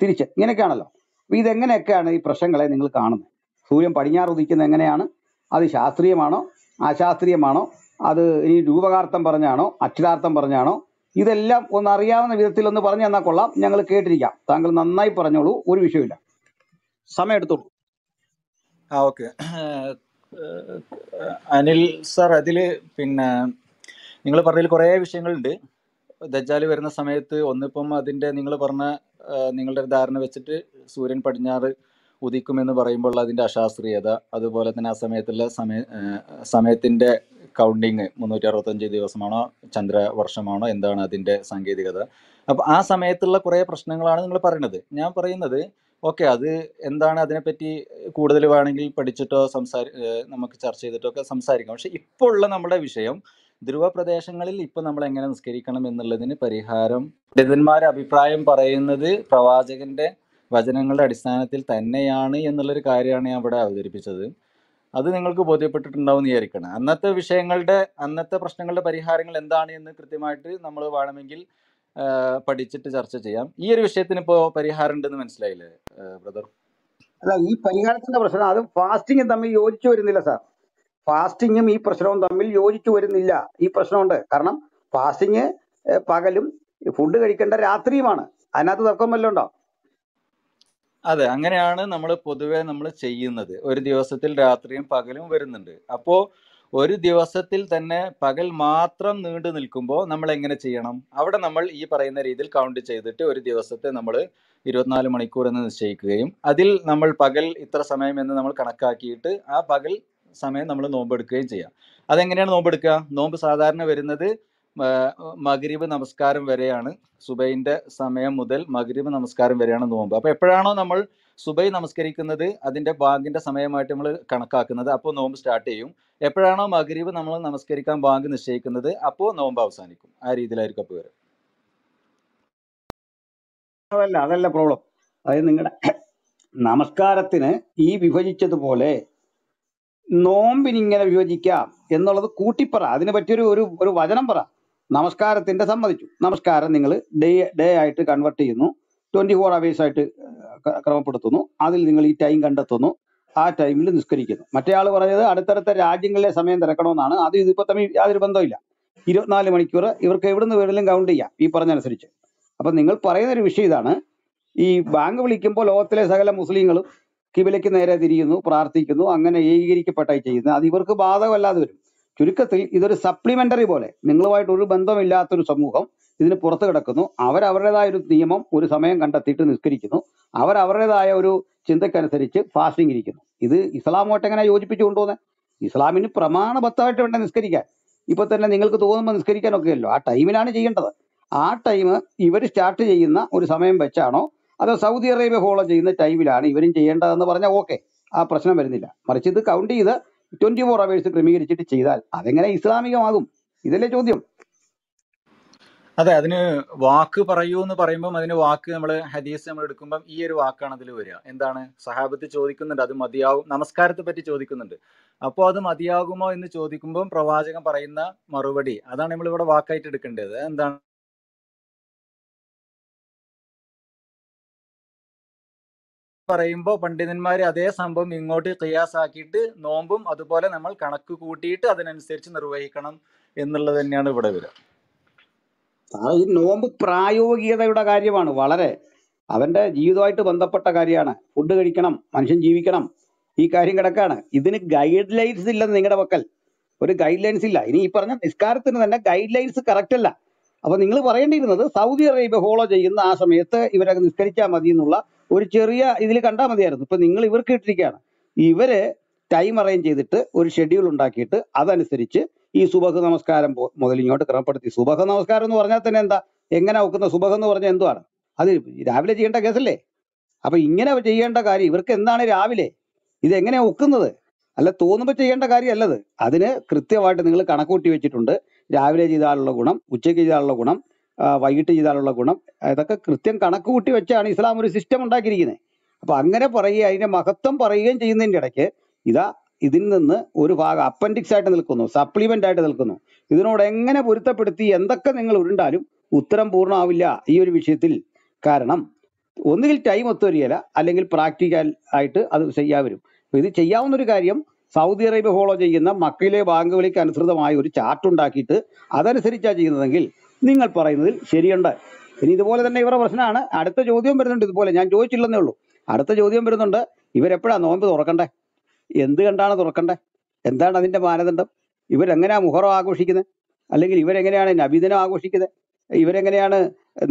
S3: തിരിച്ച് ഇങ്ങനെയൊക്കെയാണല്ലോ അപ്പം ഇതെങ്ങനെയൊക്കെയാണ് ഈ പ്രശ്നങ്ങളെ നിങ്ങൾ കാണുന്നത് സൂര്യൻ പടിഞ്ഞാറ് ഉദിക്കുന്നത് എങ്ങനെയാണ് അത് ശാസ്ത്രീയമാണോ അശാസ്ത്രീയമാണോ അത് ഈ രൂപകാർത്ഥം പറഞ്ഞാണോ അക്ഷരാർത്ഥം പറഞ്ഞാണോ ഇതെല്ലാം ഒന്ന് അറിയാവുന്ന വിധത്തിൽ ഒന്ന് പറഞ്ഞു തന്നാൽ കൊള്ളാം ഞങ്ങൾ കേട്ടിരിക്കാം താങ്കൾ നന്നായി പറഞ്ഞോളൂ ഒരു വിഷയമില്ല സമയം
S1: എടുത്തോളൂ ആ ഓക്കെ അനിൽ സാർ അതിൽ പിന്നെ നിങ്ങൾ പറഞ്ഞതിൽ കുറേ വിഷയങ്ങളുണ്ട് ദജാല് വരുന്ന സമയത്ത് ഒന്നിപ്പം അതിന്റെ നിങ്ങൾ പറഞ്ഞ നിങ്ങളുടെ ഒരു ധാരണ വെച്ചിട്ട് സൂര്യൻ പടിഞ്ഞാറ് ഉദിക്കുമെന്ന് പറയുമ്പോൾ അതിന്റെ അശാസ്ത്രീയത അതുപോലെ തന്നെ ആ സമയത്തുള്ള സമയ സമയത്തിന്റെ കൗണ്ടിങ് മുന്നൂറ്റി അറുപത്തഞ്ച് ദിവസമാണോ ചന്ദ്രവർഷമാണോ എന്താണ് അതിന്റെ സാങ്കേതികത അപ്പൊ ആ സമയത്തുള്ള കുറേ പ്രശ്നങ്ങളാണ് നിങ്ങൾ പറയുന്നത് ഞാൻ പറയുന്നത് ഓക്കെ അത് എന്താണ് അതിനെപ്പറ്റി കൂടുതൽ വേണമെങ്കിൽ പഠിച്ചിട്ടോ സംസാരി നമുക്ക് ചർച്ച ചെയ്തിട്ടോ ഒക്കെ സംസാരിക്കാം പക്ഷെ ഇപ്പോൾ ഉള്ള നമ്മുടെ വിഷയം ധ്രുവ പ്രദേശങ്ങളിൽ ഇപ്പൊ നമ്മൾ എങ്ങനെ നിസ്കരിക്കണം എന്നുള്ളതിന് പരിഹാരം പണ്ഡിതന്മാരെ അഭിപ്രായം പറയുന്നത് പ്രവാചകന്റെ വചനങ്ങളുടെ അടിസ്ഥാനത്തിൽ തന്നെയാണ് എന്നുള്ളൊരു കാര്യമാണ് ഞാൻ ഇവിടെ അവതരിപ്പിച്ചത് അത് നിങ്ങൾക്ക് ബോധ്യപ്പെട്ടിട്ടുണ്ടാവും വിചാരിക്കണം അന്നത്തെ വിഷയങ്ങളുടെ അന്നത്തെ പ്രശ്നങ്ങളുടെ പരിഹാരങ്ങൾ എന്താണ് എന്ന് കൃത്യമായിട്ട് നമ്മൾ വേണമെങ്കിൽ പഠിച്ചിട്ട് ചർച്ച ചെയ്യാം ഈ ഒരു വിഷയത്തിന് ഇപ്പോൾ പരിഹാരം ഉണ്ടെന്ന് മനസ്സിലായില്ലേ ബ്രദർ അല്ല
S3: ഈ പരിഹാരത്തിന്റെ പ്രശ്നം അത് ഫാസ്റ്റിംഗ് തമ്മിൽ യോജിച്ചു വരുന്നില്ല സാർ ഫാസ്റ്റിങ്ങും ഈ പ്രശ്നവും തമ്മിൽ യോജിച്ചു വരുന്നില്ല ഈ പ്രശ്നമുണ്ട് കാരണം ഫാസ്റ്റിങ് പകലും ഫുഡ് കഴിക്കേണ്ട രാത്രിയുമാണ് അതിനകത്ത് തർക്കം വല്ലതും ഉണ്ടോ
S1: അതെ അങ്ങനെയാണ് നമ്മൾ പൊതുവെ നമ്മൾ ചെയ്യുന്നത് ഒരു ദിവസത്തിൽ രാത്രിയും പകലും വരുന്നുണ്ട് അപ്പോ ഒരു ദിവസത്തിൽ തന്നെ പകൽ മാത്രം നീണ്ടു നിൽക്കുമ്പോൾ നമ്മൾ എങ്ങനെ ചെയ്യണം അവിടെ നമ്മൾ ഈ പറയുന്ന രീതിയിൽ കൗണ്ട് ചെയ്തിട്ട് ഒരു ദിവസത്തെ നമ്മൾ ഇരുപത്തിനാല് മണിക്കൂർ എന്ന് നിശ്ചയിക്കുകയും അതിൽ നമ്മൾ പകൽ ഇത്ര സമയം എന്ന് നമ്മൾ കണക്കാക്കിയിട്ട് ആ പകൽ സമയം നമ്മൾ നോമ്പെടുക്കുകയും ചെയ്യാം അതെങ്ങനെയാണ് നോമ്പെടുക്കുക നോമ്പ് സാധാരണ വരുന്നത് മകരീബ് നമസ്കാരം വരെയാണ് സുബൈൻ്റെ സമയം മുതൽ മകരീബ് നമസ്കാരം വരെയാണ് നോമ്പ് അപ്പോൾ എപ്പോഴാണോ നമ്മൾ സുബൈ നമസ്കരിക്കുന്നത് അതിൻ്റെ ബാങ്കിൻ്റെ സമയമായിട്ട് നമ്മൾ കണക്കാക്കുന്നത് അപ്പോൾ നോമ്പ് സ്റ്റാർട്ട് ചെയ്യും എപ്പോഴാണോ മകരീബ് നമ്മൾ നമസ്കരിക്കാൻ ബാങ്ക് നിശ്ചയിക്കുന്നത് അപ്പോൾ നോമ്പ് അവസാനിക്കും ആ രീതിയിലായിരിക്കും അപ്പോൾ വരും
S3: അതല്ല അതല്ല പ്രോബ്ലം അതായത് നിങ്ങളുടെ നമസ്കാരത്തിന് ഈ വിഭജിച്ചതുപോലെ നോമ്പിനിങ്ങനെ വിഭജിക്കാം എന്നുള്ളത് കൂട്ടിപ്പറ അതിനെ പറ്റിയൊരു ഒരു ഒരു വചനം പറ നമസ്കാരത്തിന്റെ സമ്മതിച്ചു നമസ്കാരം നിങ്ങൾ ഡേ ഡേ ആയിട്ട് കൺവെർട്ട് ചെയ്യുന്നു ട്വന്റി ഫോർ അവേഴ്സ് ആയിട്ട് ക്രമപ്പെടുത്തുന്നു അതിൽ നിങ്ങൾ ഈ ടൈം കണ്ടെത്തുന്നു ആ ടൈമിൽ നിസ്കരിക്കുന്നു മറ്റേ ആൾ പറഞ്ഞത് അടുത്തടുത്ത രാജ്യങ്ങളിലെ സമയം തിരക്കണമെന്നാണ് അത് ഇതിപ്പോ തമ്മിൽ യാതൊരു ബന്ധമില്ല ഇരുപത്തിനാല് മണിക്കൂർ ഇവർക്ക് എവിടുന്ന് വേണമെങ്കിലും കൗണ്ട് ചെയ്യാം ഈ പറഞ്ഞനുസരിച്ച് അപ്പൊ നിങ്ങൾ പറയുന്ന ഒരു വിഷയം ഇതാണ് ഈ ബാങ്ക് വിളിക്കുമ്പോൾ ലോകത്തിലെ സകല മുസ്ലിങ്ങളും കിബിലയ്ക്ക് നേരെ തിരിയുന്നു പ്രാർത്ഥിക്കുന്നു അങ്ങനെ ഏകീകരിക്കപ്പെട്ടായി ചെയ്യുന്നത് അത് ഇവർക്ക് ബാധകമല്ലാതെ വരും ചുരുക്കത്തിൽ ഇതൊരു സപ്ലിമെന്ററി പോലെ നിങ്ങളുമായിട്ട് ഒരു ബന്ധമില്ലാത്തൊരു സമൂഹം ഇതിന് പുറത്ത് കിടക്കുന്നു അവരവരുടേതായ ഒരു നിയമം ഒരു സമയം കണ്ടെത്തിയിട്ട് നിസ്കരിക്കുന്നു അവരവരുടേതായ ഒരു ചിന്തക്കനുസരിച്ച് ഫാസ്റ്റിംഗ് ഇരിക്കുന്നു ഇത് ഇസ്ലാമുമായിട്ട് എങ്ങനെ യോജിപ്പിച്ചു കൊണ്ടുപോകുന്നത് ഇസ്ലാമിന് പ്രമാണബദ്ധമായിട്ട് വേണ്ട നിസ്കരിക്കാൻ ഇപ്പൊ തന്നെ നിങ്ങൾക്ക് തോന്നുമ്പോൾ നിസ്കരിക്കാനൊക്കെയല്ലോ ആ ടൈമിലാണ് ചെയ്യേണ്ടത് ആ ടൈം ഇവർ സ്റ്റാർട്ട് ചെയ്യുന്ന ഒരു സമയം വെച്ചാണോ അത് സൗദി അറേബ്യ ഫോളോ ചെയ്യുന്ന ടൈമിലാണ് ഇവരും ചെയ്യേണ്ടതെന്ന് പറഞ്ഞാൽ ഓക്കെ ആ പ്രശ്നം വരുന്നില്ല മറിച്ച് ഇത് കൗണ്ട് ചെയ്ത് ട്വന്റി ഫോർ അവേഴ്സ് ക്രമീകരിച്ചിട്ട് ചെയ്താൽ അതെങ്ങനെ ഇസ്ലാമികമാകും ഇതല്ലേ ചോദ്യം
S1: അതെ അതിന് വാക്ക് പറയൂ എന്ന് പറയുമ്പോൾ അതിന് വാക്ക് നമ്മൾ ഹദീസ് നമ്മൾ എടുക്കുമ്പോൾ ഈ ഒരു വാക്കാണ് അതിൽ വരിക എന്താണ് സഹാബത്ത് ചോദിക്കുന്നുണ്ട് അത് മതിയാവും നമസ്കാരത്തെ പറ്റി ചോദിക്കുന്നുണ്ട് അപ്പോൾ അത് മതിയാകുമോ എന്ന് ചോദിക്കുമ്പോൾ പ്രവാചകൻ പറയുന്ന മറുപടി അതാണ് നമ്മൾ ഇവിടെ വാക്കായിട്ട് എടുക്കേണ്ടത് എന്താണ് പറയുമ്പോൾ പണ്ഡിതന്മാർ അതേ സംഭവം ഇങ്ങോട്ട് ക്രിയാസാക്കിയിട്ട് നോമ്പും അതുപോലെ നമ്മൾ കണക്ക് കൂട്ടിയിട്ട് അതിനനുസരിച്ച് നിർവഹിക്കണം എന്നുള്ളത് തന്നെയാണ് ഇവിടെ വരിക ഈ നോമ്പ് പ്രായോഗികതയുടെ
S3: കാര്യമാണ് വളരെ അവന്റെ ജീവിതമായിട്ട് ബന്ധപ്പെട്ട കാര്യമാണ് ഫുഡ് കഴിക്കണം മനുഷ്യൻ ജീവിക്കണം ഈ കാര്യം കിടക്കാണ് ഇതിന് ഗൈഡ് ലൈൻസ് ഇല്ലെന്ന് നിങ്ങളുടെ പക്കൽ ഒരു ഗൈഡ് ലൈൻസ് ഇല്ല ഇനി ഈ പറഞ്ഞ നിസ്കാരത്തിന് തന്നെ ഗൈഡ് ലൈൻസ് കറക്റ്റ് അല്ല അപ്പൊ നിങ്ങൾ പറയേണ്ടിയിരുന്നത് സൗദി അറേബ്യ ഫോളോ ചെയ്യുന്ന ആ സമയത്ത് ഇവരൊക്കെ നിസ്കരിച്ചാൽ മതി എന്നുള്ള ഒരു ചെറിയ ഇതിൽ കണ്ടാൽ മതിയായിരുന്നു ഇപ്പൊ നിങ്ങൾ ഇവർക്ക് ഇട്ടിരിക്കുകയാണ് ഇവര് ടൈം അറേഞ്ച് ചെയ്തിട്ട് ഒരു ഷെഡ്യൂൾ ഉണ്ടാക്കിയിട്ട് അതനുസരിച്ച് ഈ സുബഹ നമസ്കാരം മുതൽ ഇങ്ങോട്ട് ക്രമപ്പെടുത്തി സുബഹ നമസ്കാരം എന്ന് പറഞ്ഞാൽ തന്നെ എന്താ എങ്ങനെ ഒക്കുന്ന സുബഹ എന്ന് പറഞ്ഞാൽ എന്തുവാണ് അത് രാവിലെ ചെയ്യേണ്ട കേസല്ലേ അപ്പൊ ഇങ്ങനെ ചെയ്യേണ്ട കാര്യം ഇവർക്ക് എന്താണ് രാവിലെ എങ്ങനെ ഒക്കുന്നത് അല്ല തോന്നുമ്പോൾ ചെയ്യേണ്ട കാര്യമല്ലത് അതിന് കൃത്യമായിട്ട് നിങ്ങൾ കണക്കൂട്ടി വെച്ചിട്ടുണ്ട് രാവിലെ ചെയ്താലുള്ള ഗുണം ഉച്ചയ്ക്ക് ചെയ്താലുള്ള ഗുണം വൈകിട്ട് ചെയ്താലുള്ള ഗുണം അതൊക്കെ കൃത്യം കണക്ക് കൂട്ടി വെച്ചാണ് ഇസ്ലാം ഒരു സിസ്റ്റം ഉണ്ടാക്കിയിരിക്കുന്നത് അപ്പൊ അങ്ങനെ പറയുക അതിന്റെ മഹത്വം പറയുകയും ചെയ്യുന്നതിൻ്റെ ഇടയ്ക്ക് ഇതാ ഇതിൽ നിന്ന് ഒരു ഭാഗം അപ്പൻഡിക്സ് ആയിട്ട് നിൽക്കുന്നു സപ്ലിമെന്റ് ആയിട്ട് നിൽക്കുന്നു ഇതിനോട് എങ്ങനെ പൊരുത്തപ്പെടുത്തി എന്തൊക്കെ നിങ്ങൾ ഉരുണ്ടാലും ഉത്തരം പൂർണ്ണമാവില്ല ഈ ഒരു വിഷയത്തിൽ കാരണം ഒന്നുകിൽ ടൈം ഒത്തുവരികയില്ല അല്ലെങ്കിൽ പ്രാക്ടിക്കൽ ആയിട്ട് അത് ചെയ്യാൻ വരും ഇത് ചെയ്യാവുന്ന ഒരു കാര്യം സൗദി അറേബ്യ ഫോളോ ചെയ്യുന്ന മക്കയിലെ ബാങ്കുകൾക്ക് അനുസൃതമായ ഒരു ചാർട്ട് ഉണ്ടാക്കിയിട്ട് അതനുസരിച്ചാണ് ചെയ്യുന്നതെങ്കിൽ നിങ്ങൾ പറയുന്നതിൽ ശരിയുണ്ട് ഇനി ഇതുപോലെ തന്നെ ഇവരുടെ പ്രശ്നമാണ് അടുത്ത ചോദ്യം വരുന്നുണ്ട് ഇതുപോലെ ഞാൻ ചോദിച്ചില്ലെന്നേ ഉള്ളൂ അടുത്ത ചോദ്യം വരുന്നുണ്ട് ഇവരെപ്പോഴാണ് നോമ്പ് തുറക്കണ്ടേ എന്ത് കണ്ടാണ് തുറക്കണ്ടേ എന്താണ് അതിൻ്റെ മാനദണ്ഡം ഇവരെങ്ങനെയാണ് മുഹറം ആഘോഷിക്കുന്നത് അല്ലെങ്കിൽ ഇവരെങ്ങനെയാണ് നബിദിനം ആഘോഷിക്കുന്നത് ഇവരെങ്ങനെയാണ്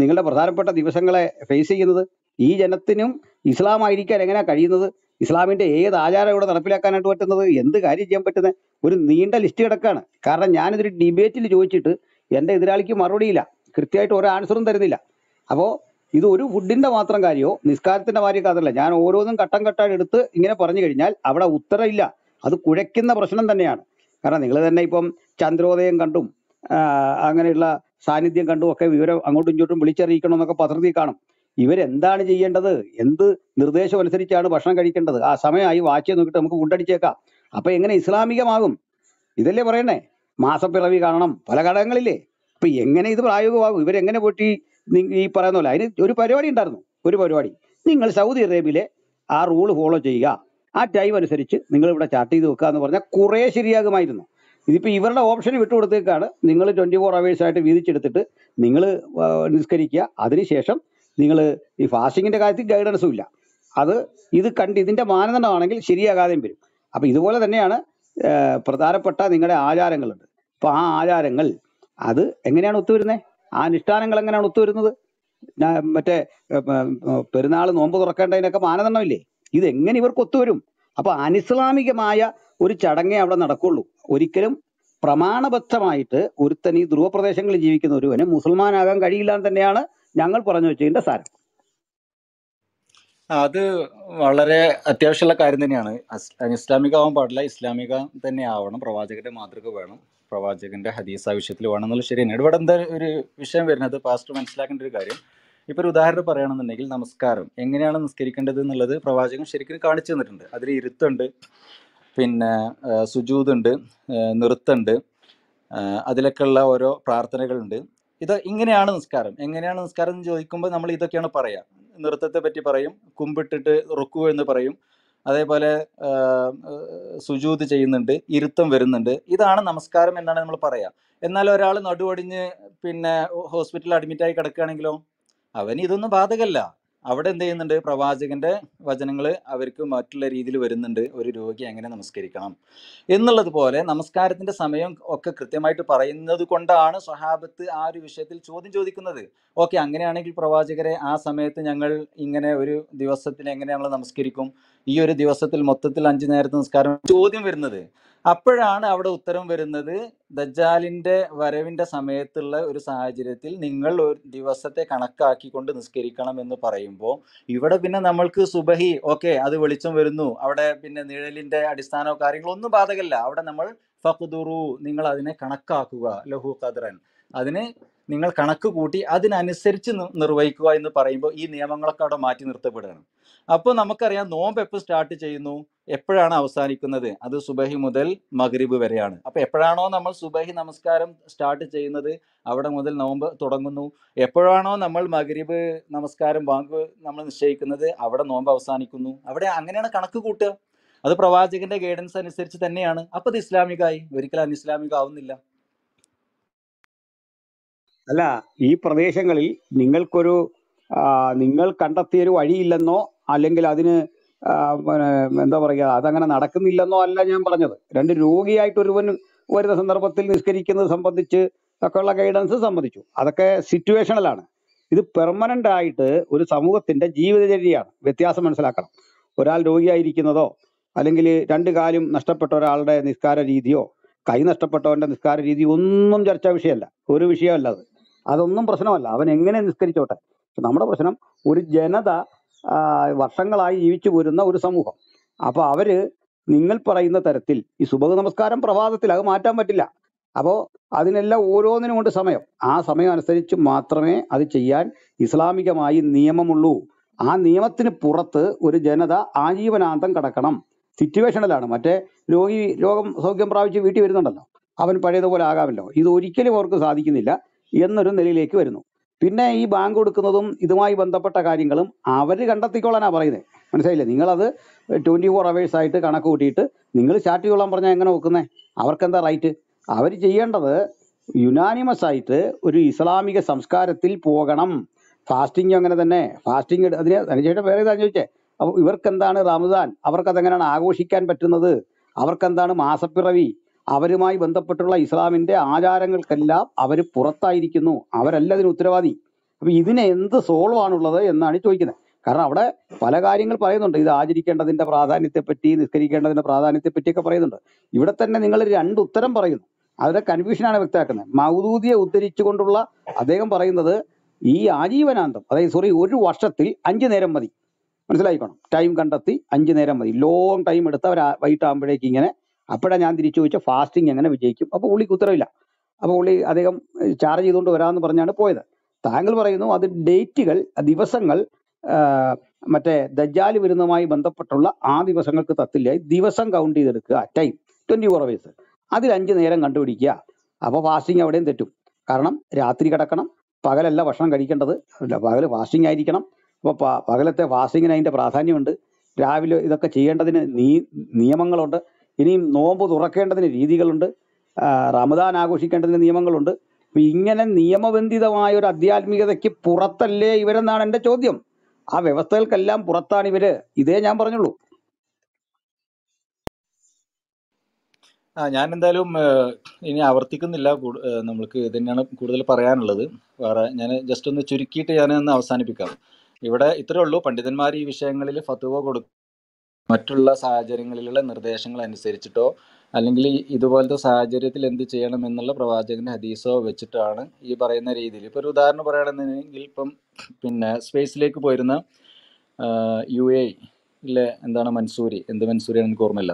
S3: നിങ്ങളുടെ പ്രധാനപ്പെട്ട ദിവസങ്ങളെ ഫേസ് ചെയ്യുന്നത് ഈ ജനത്തിനും ഇസ്ലാം ആയിരിക്കാൻ എങ്ങനെയാണ് കഴിയുന്നത് ഇസ്ലാമിൻ്റെ ഏത് ആചാരം ഇവിടെ നടപ്പിലാക്കാനായിട്ട് പറ്റുന്നത് എന്ത് കാര്യം ചെയ്യാൻ പറ്റുന്നത് ഒരു നീണ്ട ലിസ്റ്റ് കിടക്കാണ് കാരണം ഞാനിതൊരു ഡിബേറ്റിൽ ചോദിച്ചിട്ട് എൻ്റെ എതിരാളിക്ക് മറുപടിയില്ല കൃത്യമായിട്ട് ഒരു ആൻസറും തരുന്നില്ല അപ്പോൾ ഇത് ഒരു ഫുഡിന്റെ മാത്രം കാര്യമോ നിസ്കാരത്തിന്റെ കാര്യമൊക്കെ അതല്ല ഞാൻ ഓരോന്നും ഘട്ടം ഘട്ടമായിട്ട് എടുത്ത് ഇങ്ങനെ പറഞ്ഞു കഴിഞ്ഞാൽ അവിടെ ഉത്തരമില്ല അത് കുഴയ്ക്കുന്ന പ്രശ്നം തന്നെയാണ് കാരണം നിങ്ങൾ തന്നെ ഇപ്പം ചന്ദ്രോദയം കണ്ടും അങ്ങനെയുള്ള സാന്നിധ്യം കണ്ടും ഒക്കെ വിവരം അങ്ങോട്ടും ഇങ്ങോട്ടും വിളിച്ചറിയിക്കണം എന്നൊക്കെ പത്രത്തിൽ കാണും ഇവരെന്താണ് ചെയ്യേണ്ടത് എന്ത് നിർദ്ദേശം അനുസരിച്ചാണ് ഭക്ഷണം കഴിക്കേണ്ടത് ആ സമയമായി വാച്ച് നോക്കിയിട്ട് നമുക്ക് ഫുഡ് അപ്പം എങ്ങനെ ഇസ്ലാമികമാകും ഇതല്ലേ പറയണേ മാസപ്പിറവി കാണണം പല ഘടകങ്ങളില്ലേ അപ്പൊ എങ്ങനെ ഇത് പ്രായോഗികമാകും ഇവരെങ്ങനെ പൊട്ടി ഈ പറയുന്ന പോലെ അതിന് ഒരു പരിപാടി ഉണ്ടായിരുന്നു ഒരു പരിപാടി നിങ്ങൾ സൗദി അറേബ്യയിലെ ആ റൂൾ ഫോളോ ചെയ്യുക ആ ടൈം അനുസരിച്ച് നിങ്ങൾ ഇവിടെ ചാർട്ട് ചെയ്ത് വെക്കുക എന്ന് പറഞ്ഞാൽ കുറെ ശരിയാകുമായിരുന്നു ഇതിപ്പോൾ ഇവരുടെ ഓപ്ഷൻ വിട്ടുകൊടുത്തേക്കാണ് നിങ്ങൾ ട്വൻറ്റി ഫോർ ആയിട്ട് വീതിച്ചെടുത്തിട്ട് നിങ്ങൾ നിസ്കരിക്കുക അതിനുശേഷം നിങ്ങൾ ഈ ഫാസ്റ്റിങ്ങിൻ്റെ കാര്യത്തിൽ ഗൈഡൻസും ഇല്ല അത് ഇത് കണ്ട് ഇതിൻ്റെ മാനദണ്ഡമാണെങ്കിൽ ശരിയാകാതെയും വരും അപ്പോൾ ഇതുപോലെ തന്നെയാണ് പ്രധാനപ്പെട്ട നിങ്ങളുടെ ആചാരങ്ങളുണ്ട് അപ്പൊ ആ ആചാരങ്ങൾ അത് എങ്ങനെയാണ് ഒത്തുവരുന്നത് ആ അനുഷ്ഠാനങ്ങൾ എങ്ങനെയാണ് ഒത്തുവരുന്നത് മറ്റേ പെരുന്നാൾ നോമ്പ് തുറക്കേണ്ടതിനൊക്കെ മാനദണ്ഡമില്ലേ എങ്ങനെ ഇവർക്ക് ഒത്തുവരും അപ്പൊ അനിസ്ലാമികമായ ഒരു ചടങ്ങേ അവിടെ നടക്കുള്ളൂ ഒരിക്കലും പ്രമാണബദ്ധമായിട്ട് ഒരുത്തൻ ഈ ധ്രുവപ്രദേശങ്ങളിൽ ജീവിക്കുന്ന ഒരുവന് മുസൽമാനാകാൻ കഴിയില്ല എന്ന് തന്നെയാണ് ഞങ്ങൾ പറഞ്ഞു വെച്ചതിന്റെ സാരം
S1: അത് വളരെ അത്യാവശ്യമുള്ള കാര്യം തന്നെയാണ് ഇസ്ലാമിക ആവാൻ പാടില്ല ഇസ്ലാമിക തന്നെ ആവണം പ്രവാചകന്റെ മാതൃക വേണം പ്രവാചകന്റെ ഹദീസ് ആവശ്യത്തിൽ വേണം എന്നുള്ളത് തന്നെയാണ് ഇവിടെ എന്താ ഒരു വിഷയം വരുന്നത് പാസ്റ്റർ മനസ്സിലാക്കേണ്ട ഒരു കാര്യം ഇപ്പൊ ഒരു ഉദാഹരണം പറയുകയാണെന്നുണ്ടെങ്കിൽ നമസ്കാരം എങ്ങനെയാണ് നമസ്കരിക്കേണ്ടത് എന്നുള്ളത് പ്രവാചകൻ ശരിക്കും കാണിച്ചു തന്നിട്ടുണ്ട് അതിൽ ഇരുത്തുണ്ട് പിന്നെ സുജൂതുണ്ട് നൃത്തമുണ്ട് അതിലൊക്കെ ഉള്ള ഓരോ പ്രാർത്ഥനകളുണ്ട് ഇത് ഇങ്ങനെയാണ് നിസ്കാരം എങ്ങനെയാണ് നിസ്കാരം എന്ന് ചോദിക്കുമ്പോൾ നമ്മൾ ഇതൊക്കെയാണ് പറയാം നൃത്തത്തെ പറ്റി പറയും കുമ്പിട്ടിട്ട് റുക്കു എന്ന് പറയും അതേപോലെ സുജൂത് ചെയ്യുന്നുണ്ട് ഇരുത്തം വരുന്നുണ്ട് ഇതാണ് നമസ്കാരം എന്നാണ് നമ്മൾ പറയാ എന്നാൽ ഒരാൾ നടുവടിഞ്ഞ് പിന്നെ ഹോസ്പിറ്റലിൽ അഡ്മിറ്റായി കിടക്കുകയാണെങ്കിലോ അവന് ഇതൊന്നും ബാധകല്ല അവിടെ എന്ത് ചെയ്യുന്നുണ്ട് പ്രവാചകന്റെ വചനങ്ങൾ അവർക്ക് മറ്റുള്ള രീതിയിൽ വരുന്നുണ്ട് ഒരു രോഗി എങ്ങനെ നമസ്കരിക്കണം എന്നുള്ളതുപോലെ നമസ്കാരത്തിന്റെ സമയം ഒക്കെ കൃത്യമായിട്ട് പറയുന്നത് കൊണ്ടാണ് സ്വഹാബത്ത് ആ ഒരു വിഷയത്തിൽ ചോദ്യം ചോദിക്കുന്നത് ഓക്കെ അങ്ങനെയാണെങ്കിൽ പ്രവാചകരെ ആ സമയത്ത് ഞങ്ങൾ ഇങ്ങനെ ഒരു ദിവസത്തിൽ എങ്ങനെ നമ്മൾ നമസ്കരിക്കും ഈ ഒരു ദിവസത്തിൽ മൊത്തത്തിൽ അഞ്ചു നേരത്തെ നമസ്കാരം ചോദ്യം വരുന്നത് അപ്പോഴാണ് അവിടെ ഉത്തരം വരുന്നത് ദജാലിന്റെ വരവിന്റെ സമയത്തുള്ള ഒരു സാഹചര്യത്തിൽ നിങ്ങൾ ഒരു ദിവസത്തെ കണക്കാക്കിക്കൊണ്ട് നിസ്കരിക്കണം എന്ന് പറയുമ്പോൾ ഇവിടെ പിന്നെ നമ്മൾക്ക് സുബഹി ഓക്കെ അത് വെളിച്ചം വരുന്നു അവിടെ പിന്നെ നിഴലിന്റെ അടിസ്ഥാന കാര്യങ്ങളോ ഒന്നും ബാധകല്ല അവിടെ നമ്മൾ ഫഖുദുറു നിങ്ങൾ അതിനെ കണക്കാക്കുക ലഹു ഖദ്രൻ അതിന് നിങ്ങൾ കണക്ക് കൂട്ടി അതിനനുസരിച്ച് നിർവഹിക്കുക എന്ന് പറയുമ്പോൾ ഈ നിയമങ്ങളൊക്കെ അവിടെ മാറ്റി നിർത്തപ്പെടുകയാണ് അപ്പോൾ നമുക്കറിയാം നോമ്പ് എപ്പോൾ സ്റ്റാർട്ട് ചെയ്യുന്നു എപ്പോഴാണ് അവസാനിക്കുന്നത് അത് സുബഹി മുതൽ മഗ്രിബ് വരെയാണ് അപ്പോൾ എപ്പോഴാണോ നമ്മൾ സുബഹി നമസ്കാരം സ്റ്റാർട്ട് ചെയ്യുന്നത് അവിടെ മുതൽ നോമ്പ് തുടങ്ങുന്നു എപ്പോഴാണോ നമ്മൾ മഗ്രിബ് നമസ്കാരം ബാങ്ക് നമ്മൾ നിശ്ചയിക്കുന്നത് അവിടെ നോമ്പ് അവസാനിക്കുന്നു അവിടെ അങ്ങനെയാണ് കണക്ക് കൂട്ടുക അത് പ്രവാചകന്റെ ഗൈഡൻസ് അനുസരിച്ച് തന്നെയാണ് അപ്പോൾ അത് ഇസ്ലാമികമായി ഒരിക്കലും അനിസ്ലാമിക ആവുന്നില്ല
S3: അല്ല ഈ പ്രദേശങ്ങളിൽ നിങ്ങൾക്കൊരു നിങ്ങൾ കണ്ടെത്തിയൊരു വഴിയില്ലെന്നോ അല്ലെങ്കിൽ അതിന് എന്താ പറയുക അതങ്ങനെ നടക്കുന്നില്ലെന്നോ അല്ല ഞാൻ പറഞ്ഞത് രണ്ട് രോഗിയായിട്ട് ഒരുവൻ വരുന്ന സന്ദർഭത്തിൽ നിഷ്കരിക്കുന്നത് സംബന്ധിച്ച് ഒക്കെയുള്ള ഗൈഡൻസ് സംബന്ധിച്ചു അതൊക്കെ സിറ്റുവേഷണലാണ് ഇത് പെർമനന്റ് ആയിട്ട് ഒരു സമൂഹത്തിന്റെ ജീവിതചര്യയാണ് വ്യത്യാസം മനസ്സിലാക്കണം ഒരാൾ രോഗിയായിരിക്കുന്നതോ അല്ലെങ്കിൽ രണ്ട് കാലും നഷ്ടപ്പെട്ട ഒരാളുടെ നിസ്കാര രീതിയോ കൈ നഷ്ടപ്പെട്ടവന്റെ നിസ്കാര രീതി ഒന്നും ചർച്ചാ വിഷയമല്ല ഒരു വിഷയമല്ല അത് അതൊന്നും പ്രശ്നമല്ല അവൻ എങ്ങനെ നിസ്കരിച്ചോട്ടെ നമ്മുടെ പ്രശ്നം ഒരു ജനത വർഷങ്ങളായി ജീവിച്ചു പോരുന്ന ഒരു സമൂഹം അപ്പോൾ അവര് നിങ്ങൾ പറയുന്ന തരത്തിൽ ഈ സുബഹ നമസ്കാരം പ്രഭാതത്തിൽ അത് മാറ്റാൻ പറ്റില്ല അപ്പോൾ അതിനെല്ലാം ഓരോന്നിനും കൊണ്ട് സമയം ആ സമയം അനുസരിച്ച് മാത്രമേ അത് ചെയ്യാൻ ഇസ്ലാമികമായി നിയമമുള്ളൂ ആ നിയമത്തിന് പുറത്ത് ഒരു ജനത ആജീവനാന്തം കടക്കണം സിറ്റുവേഷനിലാണ് മറ്റേ രോഗി രോഗം സൗഖ്യം പ്രാപിച്ച് വീട്ടിൽ വരുന്നുണ്ടല്ലോ അവൻ പഴയതുപോലെ ആകാമല്ലോ ഇത് ഒരിക്കലും അവർക്ക് സാധിക്കുന്നില്ല എന്നൊരു നിലയിലേക്ക് വരുന്നു പിന്നെ ഈ ബാങ്ക് കൊടുക്കുന്നതും ഇതുമായി ബന്ധപ്പെട്ട കാര്യങ്ങളും അവർ കണ്ടെത്തിക്കോളാനാണ് പറയുന്നത് മനസ്സിലായില്ലേ നിങ്ങളത് ട്വൻറ്റി ഫോർ അവേഴ്സ് ആയിട്ട് കണക്ക് കൂട്ടിയിട്ട് നിങ്ങൾ ചാറ്റ് ചെയ്യോളാൻ പറഞ്ഞാൽ എങ്ങനെ നോക്കുന്നത് അവർക്കെന്താ റൈറ്റ് അവർ ചെയ്യേണ്ടത് യുനാനിമസ് ആയിട്ട് ഒരു ഇസ്ലാമിക സംസ്കാരത്തിൽ പോകണം ഫാസ്റ്റിംഗ് അങ്ങനെ തന്നെ ഫാസ്റ്റിംഗ് അതിന് അതിനുശേഷം വേറെ ഇതാ ചോദിച്ചേ അപ്പോൾ ഇവർക്കെന്താണ് റമദാൻ അവർക്കതെങ്ങനെയാണ് ആഘോഷിക്കാൻ പറ്റുന്നത് അവർക്കെന്താണ് മാസപ്പിറവി അവരുമായി ബന്ധപ്പെട്ടുള്ള ഇസ്ലാമിൻ്റെ ആചാരങ്ങൾക്കെല്ലാം അവർ പുറത്തായിരിക്കുന്നു അവരല്ല അതിന് ഉത്തരവാദി അപ്പം ഇതിന് എന്ത് സോൾവ് ആണുള്ളത് എന്നാണ് ചോദിക്കുന്നത് കാരണം അവിടെ പല കാര്യങ്ങൾ പറയുന്നുണ്ട് ഇത് ആചരിക്കേണ്ടതിൻ്റെ പ്രാധാന്യത്തെപ്പറ്റി നിസ്കരിക്കേണ്ടതിൻ്റെ പ്രാധാന്യത്തെപ്പറ്റിയൊക്കെ പറയുന്നുണ്ട് ഇവിടെ തന്നെ നിങ്ങൾ രണ്ട് ഉത്തരം പറയുന്നു അവരുടെ കൺഫ്യൂഷനാണ് വ്യക്തമാക്കുന്നത് മൗദൂദിയെ ഉദ്ധരിച്ചുകൊണ്ടുള്ള അദ്ദേഹം പറയുന്നത് ഈ ആജീവനാന്തം അതായത് സോറി ഒരു വർഷത്തിൽ അഞ്ചു നേരം മതി മനസ്സിലായിക്കോണം ടൈം കണ്ടെത്തി അഞ്ചു നേരം മതി ലോങ് ടൈം എടുത്ത് അവർ വൈകിട്ടാകുമ്പോഴേക്ക് ഇങ്ങനെ അപ്പോഴാണ് ഞാൻ തിരിച്ചു ചോദിച്ച ഫാസ്റ്റിംഗ് എങ്ങനെ വിജയിക്കും അപ്പോൾ പുള്ളിക്ക് ഉത്തരവില്ല അപ്പോൾ പുള്ളി അദ്ദേഹം ചാർജ് ചെയ്തുകൊണ്ട് വരാമെന്ന് പറഞ്ഞാണ് പോയത് താങ്കൾ പറയുന്നു അത് ഡേറ്റുകൾ ദിവസങ്ങൾ മറ്റേ ദജ്ജാൽ വരുന്നതുമായി ബന്ധപ്പെട്ടുള്ള ആ ദിവസങ്ങൾക്ക് തത്തില്ല ദിവസം കൗണ്ട് ചെയ്തെടുക്കുക ടൈം ട്വൻറ്റി ഫോർ അവേഴ്സ് അതിൽ അഞ്ച് നേരം കണ്ടുപിടിക്കുക അപ്പോൾ ഫാസ്റ്റിംഗ് എവിടെയും തെറ്റും കാരണം രാത്രി കിടക്കണം പകലല്ല ഭക്ഷണം കഴിക്കേണ്ടത് പകൽ ഫാസ്റ്റിംഗ് ആയിരിക്കണം അപ്പോൾ പകലത്തെ ഫാസ്റ്റിങ്ങിന് അതിൻ്റെ പ്രാധാന്യമുണ്ട് രാവിലെ ഇതൊക്കെ ചെയ്യേണ്ടതിന് നിയമങ്ങളുണ്ട് ഇനിയും നോമ്പ് തുറക്കേണ്ടതിന് രീതികളുണ്ട് റമദാൻ ആഘോഷിക്കേണ്ടതിന് നിയമങ്ങളുണ്ട് അപ്പം ഇങ്ങനെ നിയമബന്ധിതമായ ഒരു അധ്യാത്മികതയ്ക്ക് പുറത്തല്ലേ ഇവരെന്നാണ് എൻ്റെ ചോദ്യം ആ വ്യവസ്ഥകൾക്കെല്ലാം പുറത്താണ് ഇവര് ഇതേ ഞാൻ പറഞ്ഞുള്ളൂ
S1: ആ ഞാൻ എന്തായാലും ഇനി ആവർത്തിക്കുന്നില്ല നമ്മൾക്ക് ഇതന്നെയാണ് കൂടുതൽ പറയാനുള്ളത് വേറെ ഞാൻ ജസ്റ്റ് ഒന്ന് ചുരുക്കിയിട്ട് ഞാൻ ഒന്ന് അവസാനിപ്പിക്കാം ഇവിടെ ഇത്രയേ ഉള്ളൂ പണ്ഡിതന്മാർ ഈ വിഷയങ്ങളിൽ ഫത്തുവ കൊടുക്കും മറ്റുള്ള സാഹചര്യങ്ങളിലുള്ള നിർദ്ദേശങ്ങൾ അനുസരിച്ചിട്ടോ അല്ലെങ്കിൽ ഇതുപോലത്തെ സാഹചര്യത്തിൽ എന്ത് ചെയ്യണം എന്നുള്ള പ്രവാചകന്റെ ഹദീസോ വെച്ചിട്ടാണ് ഈ പറയുന്ന രീതിയിൽ ഇപ്പൊ ഒരു ഉദാഹരണം പറയുകയാണെന്നുണ്ടെങ്കിൽ ഇപ്പം പിന്നെ സ്പേസിലേക്ക് പോയിരുന്ന യു എ ഇല്ലെ എന്താണ് മൻസൂരി എന്ത് മൻസൂരി എനിക്ക് ഓർമ്മയില്ല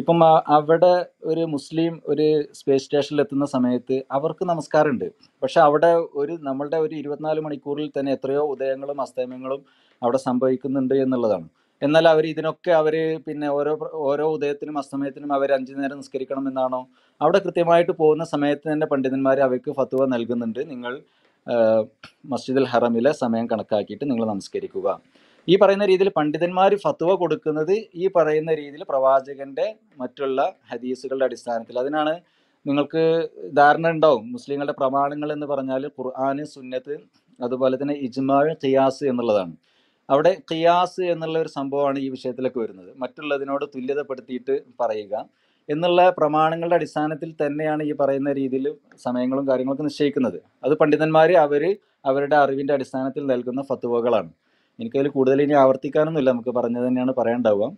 S1: ഇപ്പം അവിടെ ഒരു മുസ്ലിം ഒരു സ്പേസ് സ്റ്റേഷനിൽ എത്തുന്ന സമയത്ത് അവർക്ക് നമസ്കാരമുണ്ട് പക്ഷെ അവിടെ ഒരു നമ്മളുടെ ഒരു ഇരുപത്തിനാല് മണിക്കൂറിൽ തന്നെ എത്രയോ ഉദയങ്ങളും അസ്തമയങ്ങളും അവിടെ സംഭവിക്കുന്നുണ്ട് എന്നുള്ളതാണ് എന്നാൽ അവർ ഇതിനൊക്കെ അവർ പിന്നെ ഓരോ ഓരോ ഉദയത്തിനും അസ്തമയത്തിനും അവർ അഞ്ചു നേരം നിസ്കരിക്കണം എന്നാണോ അവിടെ കൃത്യമായിട്ട് പോകുന്ന സമയത്ത് തന്നെ പണ്ഡിതന്മാർ അവർക്ക് ഫത്വ നൽകുന്നുണ്ട് നിങ്ങൾ മസ്ജിദുൽ ഹറമിലെ സമയം കണക്കാക്കിയിട്ട് നിങ്ങൾ നമസ്കരിക്കുക ഈ പറയുന്ന രീതിയിൽ പണ്ഡിതന്മാർ ഫത്വ കൊടുക്കുന്നത് ഈ പറയുന്ന രീതിയിൽ പ്രവാചകന്റെ മറ്റുള്ള ഹദീസുകളുടെ അടിസ്ഥാനത്തിൽ അതിനാണ് നിങ്ങൾക്ക് ധാരണ ഉണ്ടാവും മുസ്ലിങ്ങളുടെ പ്രമാണങ്ങൾ എന്ന് പറഞ്ഞാൽ ഖുർആാന് സുന്നത്ത് അതുപോലെ തന്നെ ഇജ്മാ ഖിയാസ് എന്നുള്ളതാണ് അവിടെ ഖിയാസ് എന്നുള്ള ഒരു സംഭവമാണ് ഈ വിഷയത്തിലൊക്കെ വരുന്നത് മറ്റുള്ളതിനോട് തുല്യതപ്പെടുത്തിയിട്ട് പറയുക എന്നുള്ള പ്രമാണങ്ങളുടെ അടിസ്ഥാനത്തിൽ തന്നെയാണ് ഈ പറയുന്ന രീതിയിൽ സമയങ്ങളും കാര്യങ്ങളൊക്കെ നിശ്ചയിക്കുന്നത് അത് പണ്ഡിതന്മാർ അവർ അവരുടെ അറിവിൻ്റെ അടിസ്ഥാനത്തിൽ നൽകുന്ന ഫത്തുവകളാണ് എനിക്കതിൽ കൂടുതൽ ഇനി ആവർത്തിക്കാനൊന്നുമില്ല നമുക്ക് പറഞ്ഞത് തന്നെയാണ് പറയാനുണ്ടാവുക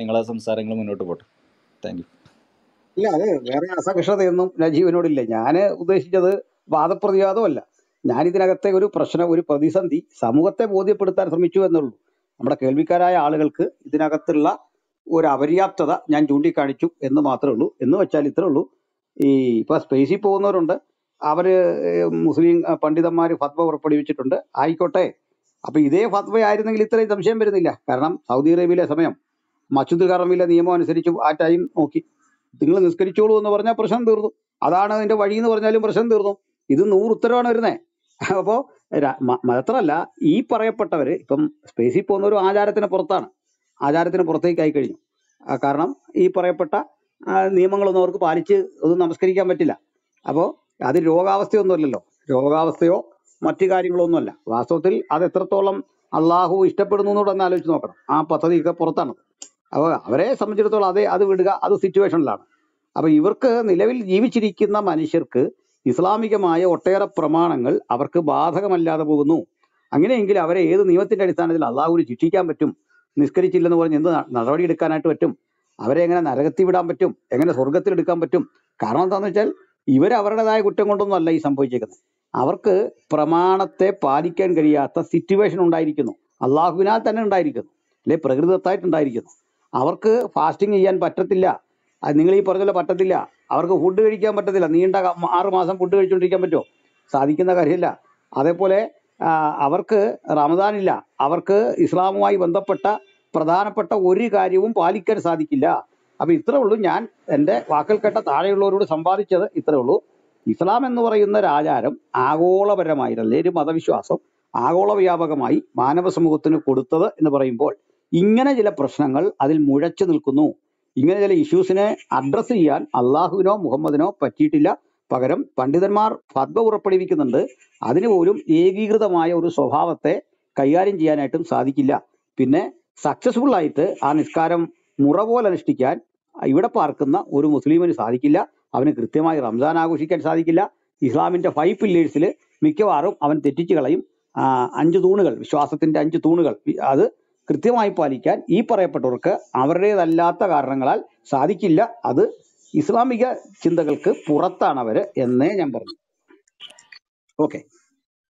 S1: നിങ്ങളെ സംസാരങ്ങൾ മുന്നോട്ട് പോട്ടെ താങ്ക് യു
S3: ഇല്ല അത് വേറെ അസഹിഷ്ണതയൊന്നും നജീവനോടില്ല ഞാൻ ഉദ്ദേശിച്ചത് വാദപ്രതിവാദമല്ല ഞാനിതിനകത്തെ ഇതിനകത്തെ ഒരു പ്രശ്നം ഒരു പ്രതിസന്ധി സമൂഹത്തെ ബോധ്യപ്പെടുത്താൻ ശ്രമിച്ചു എന്നുള്ളൂ നമ്മുടെ കേൾവിക്കാരായ ആളുകൾക്ക് ഇതിനകത്തുള്ള ഒരു അപര്യാപ്തത ഞാൻ ചൂണ്ടിക്കാണിച്ചു എന്ന് മാത്രമേ ഉള്ളൂ എന്ന് വെച്ചാൽ ഇത്രേ ഉള്ളൂ ഈ ഇപ്പൊ സ്പേസിൽ പോകുന്നവരുണ്ട് അവര് മുസ്ലിം പണ്ഡിതന്മാർ ഫത്വ പുറപ്പെടുവിച്ചിട്ടുണ്ട് ആയിക്കോട്ടെ അപ്പോൾ ഇതേ ഫത്വ ആയിരുന്നെങ്കിൽ ഇത്രയും സംശയം വരുന്നില്ല കാരണം സൗദി അറേബ്യയിലെ സമയം മസ്ജിദ് കറമിലെ നിയമം അനുസരിച്ച് ആ ടൈം നോക്കി നിങ്ങൾ നിസ്കരിച്ചോളൂ എന്ന് പറഞ്ഞാൽ പ്രശ്നം തീർന്നു അതാണ് അതിന്റെ വഴി എന്ന് പറഞ്ഞാലും പ്രശ്നം തീർന്നു ഇത് നൂറ് ഉത്തരവാണ് വരുന്നത് അപ്പോ മാത്രമല്ല ഈ പറയപ്പെട്ടവർ ഇപ്പം സ്പേസിൽ പോകുന്ന ഒരു ആചാരത്തിന് പുറത്താണ് ആചാരത്തിന് പുറത്തേക്ക് ആയി കഴിഞ്ഞു കാരണം ഈ പറയപ്പെട്ട നിയമങ്ങളൊന്നും അവർക്ക് പാലിച്ച് ഒന്നും നമസ്കരിക്കാൻ പറ്റില്ല അപ്പോൾ അത് രോഗാവസ്ഥയൊന്നുമല്ലല്ലോ രോഗാവസ്ഥയോ മറ്റു കാര്യങ്ങളൊന്നുമല്ല വാസ്തവത്തിൽ അത് എത്രത്തോളം അള്ളാഹു ഇഷ്ടപ്പെടുന്നു എന്നുകൂടെ ഒന്ന് ആലോചിച്ച് നോക്കണം ആ പദ്ധതിയൊക്കെ പുറത്താണ് അപ്പോൾ അവരെ സംബന്ധിച്ചിടത്തോളം അതെ അത് വിടുക അത് സിറ്റുവേഷനിലാണ് അപ്പോൾ ഇവർക്ക് നിലവിൽ ജീവിച്ചിരിക്കുന്ന മനുഷ്യർക്ക് ഇസ്ലാമികമായ ഒട്ടേറെ പ്രമാണങ്ങൾ അവർക്ക് ബാധകമല്ലാതെ പോകുന്നു അങ്ങനെയെങ്കിൽ അവരെ ഏത് നിയമത്തിന്റെ അടിസ്ഥാനത്തിൽ അള്ളാഹുവിന് ശിക്ഷിക്കാൻ പറ്റും നിസ്കരിച്ചില്ലെന്ന് പറഞ്ഞ് എന്ത് നടപടി എടുക്കാനായിട്ട് പറ്റും അവരെ എങ്ങനെ നരകത്തി വിടാൻ പറ്റും എങ്ങനെ സ്വർഗത്തിൽ എടുക്കാൻ പറ്റും കാരണം എന്താണെന്ന് വെച്ചാൽ ഇവർ അവരുടേതായ കുറ്റം കൊണ്ടൊന്നും അല്ല ഈ സംഭവിച്ചേക്കുന്നത് അവർക്ക് പ്രമാണത്തെ പാലിക്കാൻ കഴിയാത്ത സിറ്റുവേഷൻ ഉണ്ടായിരിക്കുന്നു അള്ളാഹുവിനാൽ തന്നെ ഉണ്ടായിരിക്കുന്നു അല്ലെ പ്രകൃതത്തായിട്ടുണ്ടായിരിക്കുന്നു അവർക്ക് ഫാസ്റ്റിംഗ് ചെയ്യാൻ പറ്റത്തില്ല നിങ്ങൾ ഈ പറഞ്ഞ പറ്റത്തില്ല അവർക്ക് ഫുഡ് കഴിക്കാൻ പറ്റത്തില്ല നീണ്ട ആറുമാസം ഫുഡ് കഴിച്ചുകൊണ്ടിരിക്കാൻ പറ്റുമോ സാധിക്കുന്ന കാര്യമില്ല അതേപോലെ അവർക്ക് റമദാനില്ല അവർക്ക് ഇസ്ലാമുമായി ബന്ധപ്പെട്ട പ്രധാനപ്പെട്ട ഒരു കാര്യവും പാലിക്കാൻ സാധിക്കില്ല അപ്പം ഇത്രേ ഉള്ളൂ ഞാൻ എൻ്റെ വാക്കൽ കേട്ട താഴെയുള്ളവരോട് സമ്പാദിച്ചത് ഇത്രേ ഉള്ളൂ ഇസ്ലാം എന്ന് പറയുന്ന ഒരു ആചാരം ആഗോളപരമായി അല്ലെങ്കിൽ മതവിശ്വാസം ആഗോള വ്യാപകമായി മാനവ സമൂഹത്തിന് കൊടുത്തത് എന്ന് പറയുമ്പോൾ ഇങ്ങനെ ചില പ്രശ്നങ്ങൾ അതിൽ മുഴച്ചു നിൽക്കുന്നു ഇങ്ങനെ ചില ഇഷ്യൂസിനെ അഡ്രസ്സ് ചെയ്യാൻ അള്ളാഹുവിനോ മുഹമ്മദിനോ പറ്റിയിട്ടില്ല പകരം പണ്ഡിതന്മാർ ഫത്വ പുറപ്പെടുവിക്കുന്നുണ്ട് അതിന് പോലും ഏകീകൃതമായ ഒരു സ്വഭാവത്തെ കൈകാര്യം ചെയ്യാനായിട്ടും സാധിക്കില്ല പിന്നെ സക്സസ്ഫുൾ ആയിട്ട് ആ നിസ്കാരം മുറ പോലെ അനുഷ്ഠിക്കാൻ ഇവിടെ പാർക്കുന്ന ഒരു മുസ്ലിമിന് സാധിക്കില്ല അവന് കൃത്യമായി റംസാൻ ആഘോഷിക്കാൻ സാധിക്കില്ല ഇസ്ലാമിൻ്റെ ഫൈവ് പില്ലേഴ്സിൽ മിക്കവാറും അവൻ തെറ്റിച്ച് കളയും അഞ്ച് തൂണുകൾ വിശ്വാസത്തിൻ്റെ അഞ്ച് തൂണുകൾ അത് കൃത്യമായി പാലിക്കാൻ ഈ പറയപ്പെട്ടവർക്ക് അവരുടേതല്ലാത്ത കാരണങ്ങളാൽ സാധിക്കില്ല അത് ഇസ്ലാമിക ചിന്തകൾക്ക് പുറത്താണ് അവർ എന്നേ ഞാൻ പറഞ്ഞു ഓക്കെ